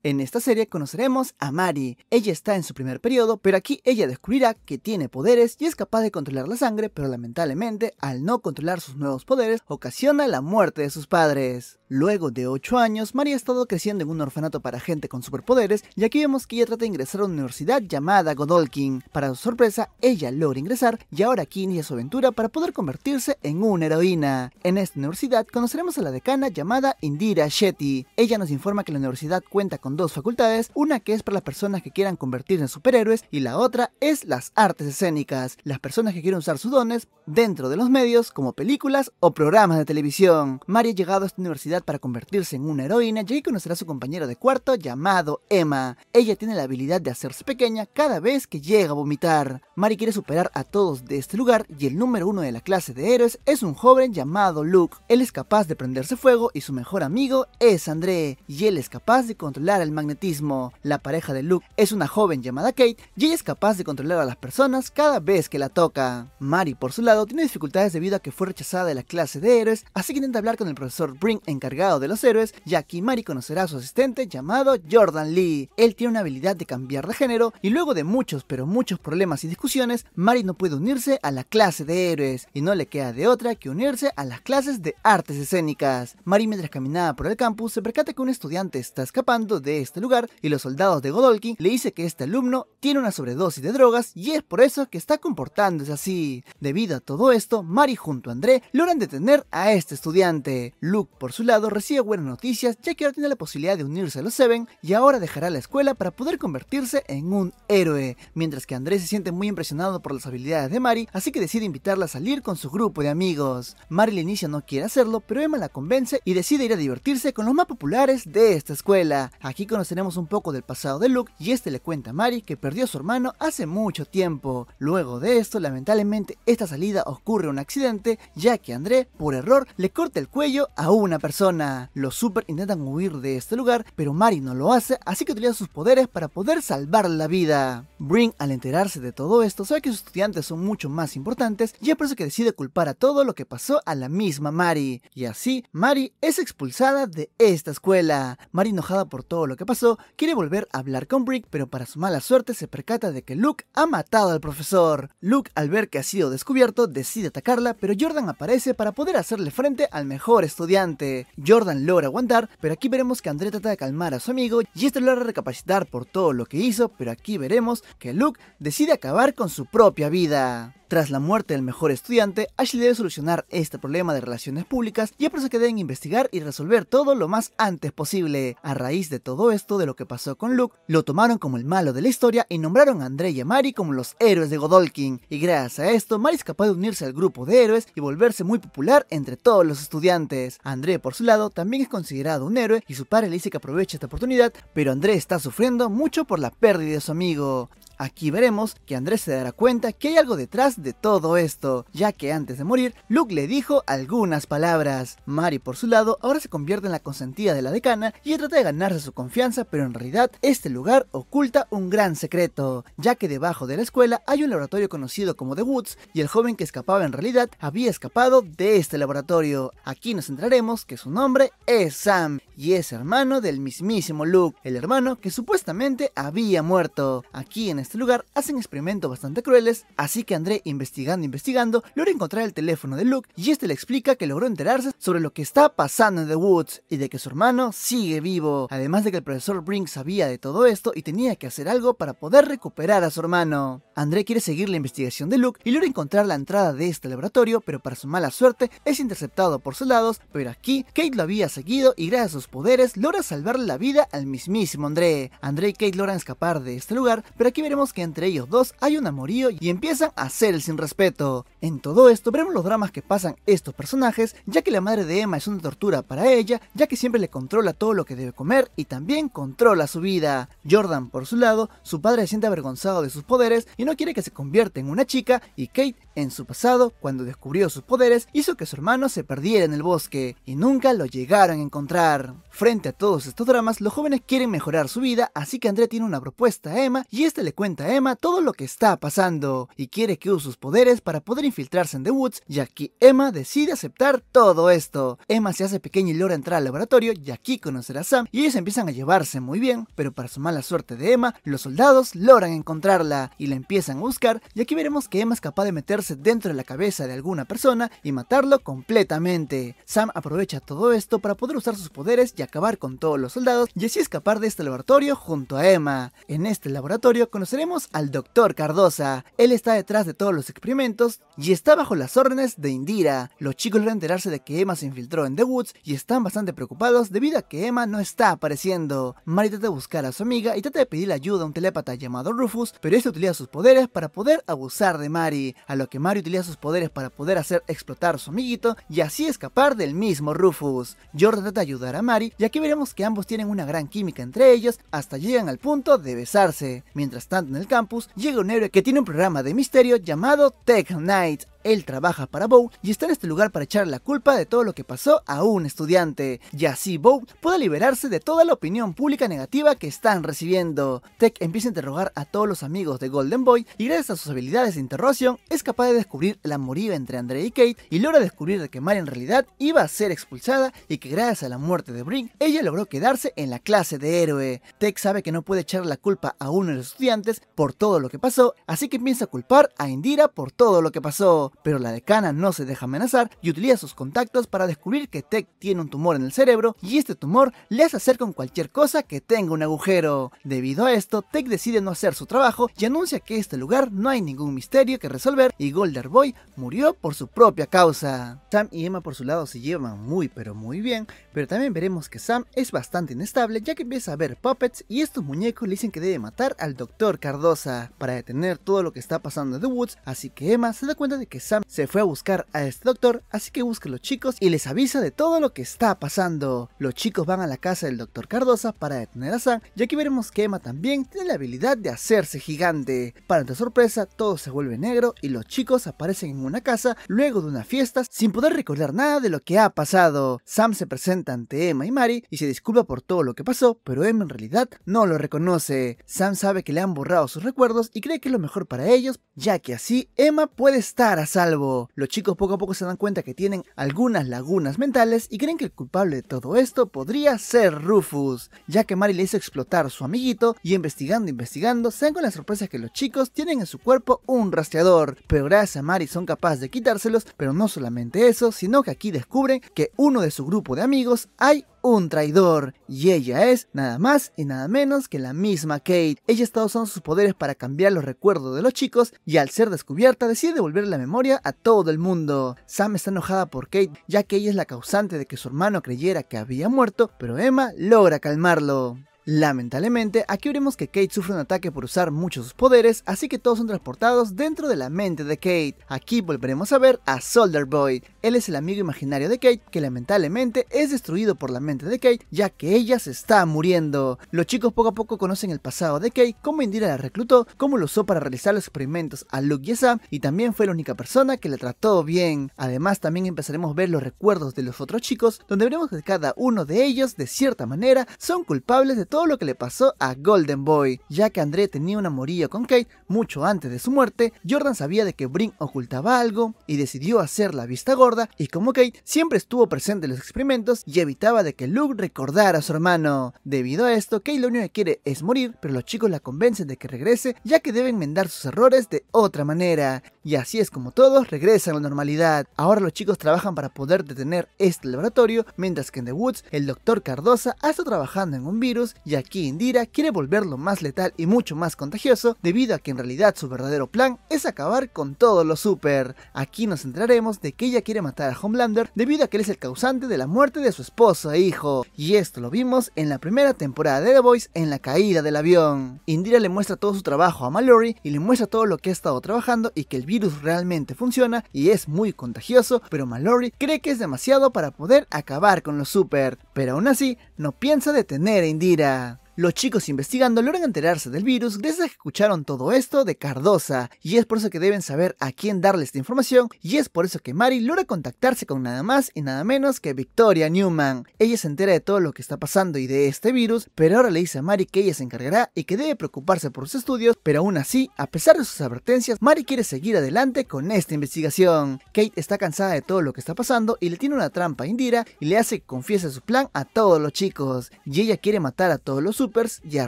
En esta serie conoceremos a Mari. Ella está en su primer periodo, pero aquí ella descubrirá que tiene poderes y es capaz de controlar la sangre, pero lamentablemente, al no controlar sus nuevos poderes, ocasiona la muerte de sus padres. Luego de 8 años, Mari ha estado creciendo en un orfanato para gente con superpoderes y aquí vemos que ella trata de ingresar a una universidad llamada Godolkin. Para su sorpresa, ella logra ingresar y ahora aquí inicia su aventura para poder convertirse en una heroína. En esta universidad conoceremos a la decana llamada Indira Shetty. Ella nos informa que la universidad cuenta con dos facultades, una que es para las personas que quieran convertirse en superhéroes y la otra es las artes escénicas, las personas que quieren usar sus dones dentro de los medios como películas o programas de televisión. Mari ha llegado a esta universidad para convertirse en una heroína y ahí conocerá a su compañero de cuarto llamado Emma. Ella tiene la habilidad de hacerse pequeña cada vez que llega a vomitar. Mari quiere superar a todos de este lugar y el número uno de la clase de héroes es un joven llamado Luke. Él es capaz de prenderse fuego y su mejor amigo es André y él es capaz de controlar el magnetismo. La pareja de Luke es una joven llamada Kate y ella es capaz de controlar a las personas cada vez que la toca. Mari, por su lado, tiene dificultades debido a que fue rechazada de la clase de héroes, así que intenta hablar con el profesor Brink encargado de los héroes, ya que Mari conocerá a su asistente llamado Jordan Lee. Él tiene una habilidad de cambiar de género y luego de muchos pero muchos problemas y discusiones, Mari no puede unirse a la clase de héroes y no le queda de otra que unirse a las clases de artes escénicas. Mari mientras caminaba por el campus se percata que un estudiante está escapando de este lugar y los soldados de Godolkin le dice que este alumno tiene una sobredosis de drogas y es por eso que está comportándose así. Debido a todo esto, Mari junto a André logran detener a este estudiante. Luke, por su lado, recibe buenas noticias ya que ahora tiene la posibilidad de unirse a los Seven y ahora dejará la escuela para poder convertirse en un héroe, mientras que André se siente muy impresionado por las habilidades de Mari, así que decide invitarla a salir con su grupo de amigos. Mari al inicio no quiere hacerlo, pero Emma la convence y decide ir a divertirse con los más populares de esta escuela. Aquí conoceremos un poco del pasado de Luke y este le cuenta a Mari que perdió a su hermano hace mucho tiempo. Luego de esto, lamentablemente, esta salida ocurre un accidente ya que André, por error, le corta el cuello a una persona. Los Super intentan huir de este lugar, pero Mari no lo hace, así que utiliza sus poderes para poder salvar la vida. Bring al enterarse de todo esto, sabe que sus estudiantes son mucho más importantes y es por eso que decide culpar a todo lo que pasó a la misma Mari. Y así, Mari es expulsada de esta escuela. Mari enojada por todo lo que pasó, quiere volver a hablar con Brick, pero para su mala suerte se percata de que Luke ha matado al profesor. Luke, al ver que ha sido descubierto, decide atacarla, pero Jordan aparece para poder hacerle frente al mejor estudiante. Jordan logra aguantar, pero aquí veremos que André trata de calmar a su amigo y este logra recapacitar por todo lo que hizo, pero aquí veremos que Luke decide acabar con su propia vida. Tras la muerte del mejor estudiante, Ashley debe solucionar este problema de relaciones públicas y es por eso que deben investigar y resolver todo lo más antes posible. A raíz de todo todo esto de lo que pasó con Luke, lo tomaron como el malo de la historia y nombraron a André y a Mari como los héroes de Godolkin. Y gracias a esto, Mari es capaz de unirse al grupo de héroes y volverse muy popular entre todos los estudiantes. André, por su lado, también es considerado un héroe y su padre le dice que aproveche esta oportunidad, pero André está sufriendo mucho por la pérdida de su amigo. Aquí veremos que Andrés se dará cuenta que hay algo detrás de todo esto, ya que antes de morir, Luke le dijo algunas palabras. Mari por su lado ahora se convierte en la consentida de la decana y trata de ganarse su confianza, pero en realidad este lugar oculta un gran secreto, ya que debajo de la escuela hay un laboratorio conocido como The Woods y el joven que escapaba en realidad había escapado de este laboratorio. Aquí nos centraremos que su nombre es Sam y es hermano del mismísimo Luke, el hermano que supuestamente había muerto. Aquí este lugar hacen experimentos bastante crueles, así que André, investigando, investigando, logra encontrar el teléfono de Luke y este le explica que logró enterarse sobre lo que está pasando en The Woods y de que su hermano sigue vivo. Además de que el profesor Brink sabía de todo esto y tenía que hacer algo para poder recuperar a su hermano. André quiere seguir la investigación de Luke y logra encontrar la entrada de este laboratorio, pero para su mala suerte es interceptado por soldados, pero aquí Kate lo había seguido y gracias a sus poderes logra salvarle la vida al mismísimo André. André y Kate logran escapar de este lugar, pero aquí viene que entre ellos dos hay un amorío y empiezan a hacer el sin respeto. En todo esto veremos los dramas que pasan estos personajes, ya que la madre de Emma es una tortura para ella, ya que siempre le controla todo lo que debe comer y también controla su vida. Jordan, por su lado, su padre se siente avergonzado de sus poderes y no quiere que se convierta en una chica y Kate, en su pasado, cuando descubrió sus poderes, hizo que su hermano se perdiera en el bosque y nunca lo llegaron a encontrar. Frente a todos estos dramas, los jóvenes quieren mejorar su vida, así que Andrea tiene una propuesta a Emma y este le cuenta cuenta Emma todo lo que está pasando y quiere que use sus poderes para poder infiltrarse en The Woods, y aquí Emma decide aceptar todo esto. Emma se hace pequeña y logra entrar al laboratorio y aquí conocerá a Sam y ellos empiezan a llevarse muy bien, pero para su mala suerte de Emma, los soldados logran encontrarla y la empiezan a buscar y aquí veremos que Emma es capaz de meterse dentro de la cabeza de alguna persona y matarlo completamente. Sam aprovecha todo esto para poder usar sus poderes y acabar con todos los soldados y así escapar de este laboratorio junto a Emma. En este laboratorio conocemos tenemos al Dr. Cardosa. Él está detrás de todos los experimentos y está bajo las órdenes de Indira. Los chicos logran enterarse de que Emma se infiltró en The Woods y están bastante preocupados debido a que Emma no está apareciendo. Mari trata de buscar a su amiga y trata de pedir ayuda a un telépata llamado Rufus, pero este utiliza sus poderes para poder abusar de Mari, a lo que Mari utiliza sus poderes para poder hacer explotar a su amiguito y así escapar del mismo Rufus. Jordan trata de ayudar a Mari y aquí veremos que ambos tienen una gran química entre ellos hasta llegan al punto de besarse. Mientras tanto, en el campus, llega un héroe que tiene un programa de misterio llamado Tech Night él trabaja para Bow y está en este lugar para echar la culpa de todo lo que pasó a un estudiante, y así Bow puede liberarse de toda la opinión pública negativa que están recibiendo. Tech empieza a interrogar a todos los amigos de Golden Boy y gracias a sus habilidades de interrogación es capaz de descubrir la moriva entre Andrea y Kate y logra descubrir que Mari en realidad iba a ser expulsada y que gracias a la muerte de Brink ella logró quedarse en la clase de héroe. Tech sabe que no puede echar la culpa a uno de los estudiantes por todo lo que pasó, así que empieza a culpar a Indira por todo lo que pasó pero la decana no se deja amenazar y utiliza sus contactos para descubrir que Tech tiene un tumor en el cerebro y este tumor le hace hacer con cualquier cosa que tenga un agujero. Debido a esto, Tech decide no hacer su trabajo y anuncia que en este lugar no hay ningún misterio que resolver y Golder Boy murió por su propia causa. Sam y Emma por su lado se llevan muy pero muy bien, pero también veremos que Sam es bastante inestable ya que empieza a ver puppets y estos muñecos le dicen que debe matar al doctor Cardosa para detener todo lo que está pasando en The Woods, así que Emma se da cuenta de que Sam se fue a buscar a este doctor, así que busca a los chicos y les avisa de todo lo que está pasando. Los chicos van a la casa del doctor Cardosa para detener a Sam, ya que veremos que Emma también tiene la habilidad de hacerse gigante. Para nuestra sorpresa, todo se vuelve negro y los chicos aparecen en una casa luego de una fiesta sin poder recordar nada de lo que ha pasado. Sam se presenta ante Emma y Mari y se disculpa por todo lo que pasó, pero Emma en realidad no lo reconoce. Sam sabe que le han borrado sus recuerdos y cree que es lo mejor para ellos, ya que así Emma puede estar salvo. Los chicos poco a poco se dan cuenta que tienen algunas lagunas mentales y creen que el culpable de todo esto podría ser Rufus, ya que Mari le hizo explotar a su amiguito y investigando, investigando, se dan con la sorpresa que los chicos tienen en su cuerpo un rastreador, pero gracias a Mari son capaces de quitárselos, pero no solamente eso, sino que aquí descubren que uno de su grupo de amigos hay un traidor. Y ella es nada más y nada menos que la misma Kate. Ella está usando sus poderes para cambiar los recuerdos de los chicos y al ser descubierta decide devolver la memoria a todo el mundo. Sam está enojada por Kate ya que ella es la causante de que su hermano creyera que había muerto, pero Emma logra calmarlo. Lamentablemente, aquí veremos que Kate sufre un ataque por usar muchos sus poderes, así que todos son transportados dentro de la mente de Kate. Aquí volveremos a ver a Soldier Boy. Él es el amigo imaginario de Kate, que lamentablemente es destruido por la mente de Kate, ya que ella se está muriendo. Los chicos poco a poco conocen el pasado de Kate, cómo Indira la reclutó, cómo lo usó para realizar los experimentos a Luke y a Sam, y también fue la única persona que la trató bien. Además, también empezaremos a ver los recuerdos de los otros chicos, donde veremos que cada uno de ellos, de cierta manera, son culpables de todo todo lo que le pasó a Golden Boy. Ya que André tenía una morilla con Kate mucho antes de su muerte, Jordan sabía de que Brin ocultaba algo y decidió hacer la vista gorda y como Kate siempre estuvo presente en los experimentos y evitaba de que Luke recordara a su hermano. Debido a esto, Kate lo único que quiere es morir, pero los chicos la convencen de que regrese ya que deben enmendar sus errores de otra manera. Y así es como todos regresan a la normalidad. Ahora los chicos trabajan para poder detener este laboratorio, mientras que en The Woods el doctor Cardosa ha estado trabajando en un virus y aquí Indira quiere volverlo más letal y mucho más contagioso debido a que en realidad su verdadero plan es acabar con todo lo super. Aquí nos centraremos de que ella quiere matar a Homelander debido a que él es el causante de la muerte de su esposo e hijo, y esto lo vimos en la primera temporada de The Voice en la caída del avión. Indira le muestra todo su trabajo a Mallory y le muestra todo lo que ha estado trabajando y que el virus realmente funciona y es muy contagioso, pero Mallory cree que es demasiado para poder acabar con los super, pero aún así no piensa detener a Indira. Indonesia. Los chicos investigando logran enterarse del virus Desde que escucharon todo esto de Cardosa, y es por eso que deben saber a quién darle esta información, y es por eso que Mari logra contactarse con nada más y nada menos que Victoria Newman. Ella se entera de todo lo que está pasando y de este virus, pero ahora le dice a Mari que ella se encargará y que debe preocuparse por sus estudios, pero aún así, a pesar de sus advertencias, Mari quiere seguir adelante con esta investigación. Kate está cansada de todo lo que está pasando y le tiene una trampa Indira y le hace que confiese su plan a todos los chicos, y ella quiere matar a todos los y a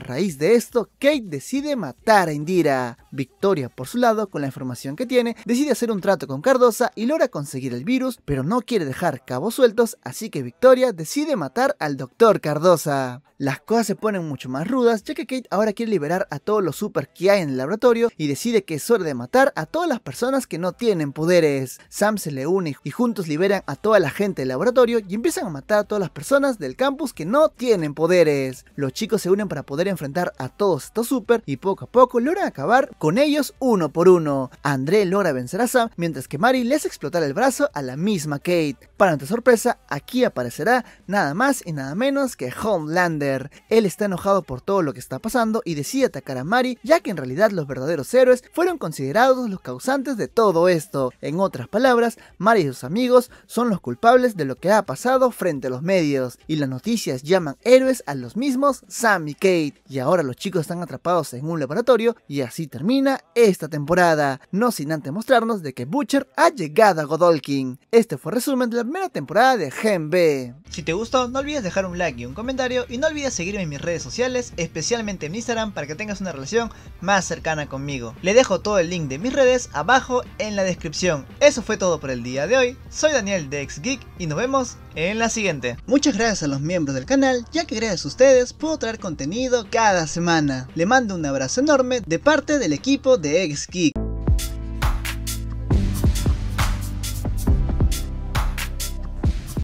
raíz de esto, Kate decide matar a Indira. Victoria, por su lado, con la información que tiene, decide hacer un trato con Cardosa y logra conseguir el virus, pero no quiere dejar cabos sueltos, así que Victoria decide matar al doctor Cardosa. Las cosas se ponen mucho más rudas, ya que Kate ahora quiere liberar a todos los supers que hay en el laboratorio y decide que es hora de matar a todas las personas que no tienen poderes. Sam se le une y juntos liberan a toda la gente del laboratorio y empiezan a matar a todas las personas del campus que no tienen poderes. Los chicos se unen para poder enfrentar a todos estos super y poco a poco logran acabar con ellos uno por uno. André logra vencer a Sam mientras que Mari les explotará el brazo a la misma Kate. Para nuestra sorpresa, aquí aparecerá nada más y nada menos que Homelander. Él está enojado por todo lo que está pasando y decide atacar a Mari ya que en realidad los verdaderos héroes fueron considerados los causantes de todo esto. En otras palabras, Mari y sus amigos son los culpables de lo que ha pasado frente a los medios y las noticias llaman héroes a los mismos Sam mi y Kate. Y ahora los chicos están atrapados en un laboratorio y así termina esta temporada. No sin antes mostrarnos de que Butcher ha llegado a Godolkin. Este fue el resumen de la primera temporada de Gen B. Si te gustó, no olvides dejar un like y un comentario y no olvides seguirme en mis redes sociales, especialmente en Instagram para que tengas una relación más cercana conmigo. Le dejo todo el link de mis redes abajo en la descripción. Eso fue todo por el día de hoy. Soy Daniel de XGeek Geek y nos vemos en la siguiente. Muchas gracias a los miembros del canal, ya que gracias a ustedes puedo traer contenido cada semana. Le mando un abrazo enorme de parte del equipo de X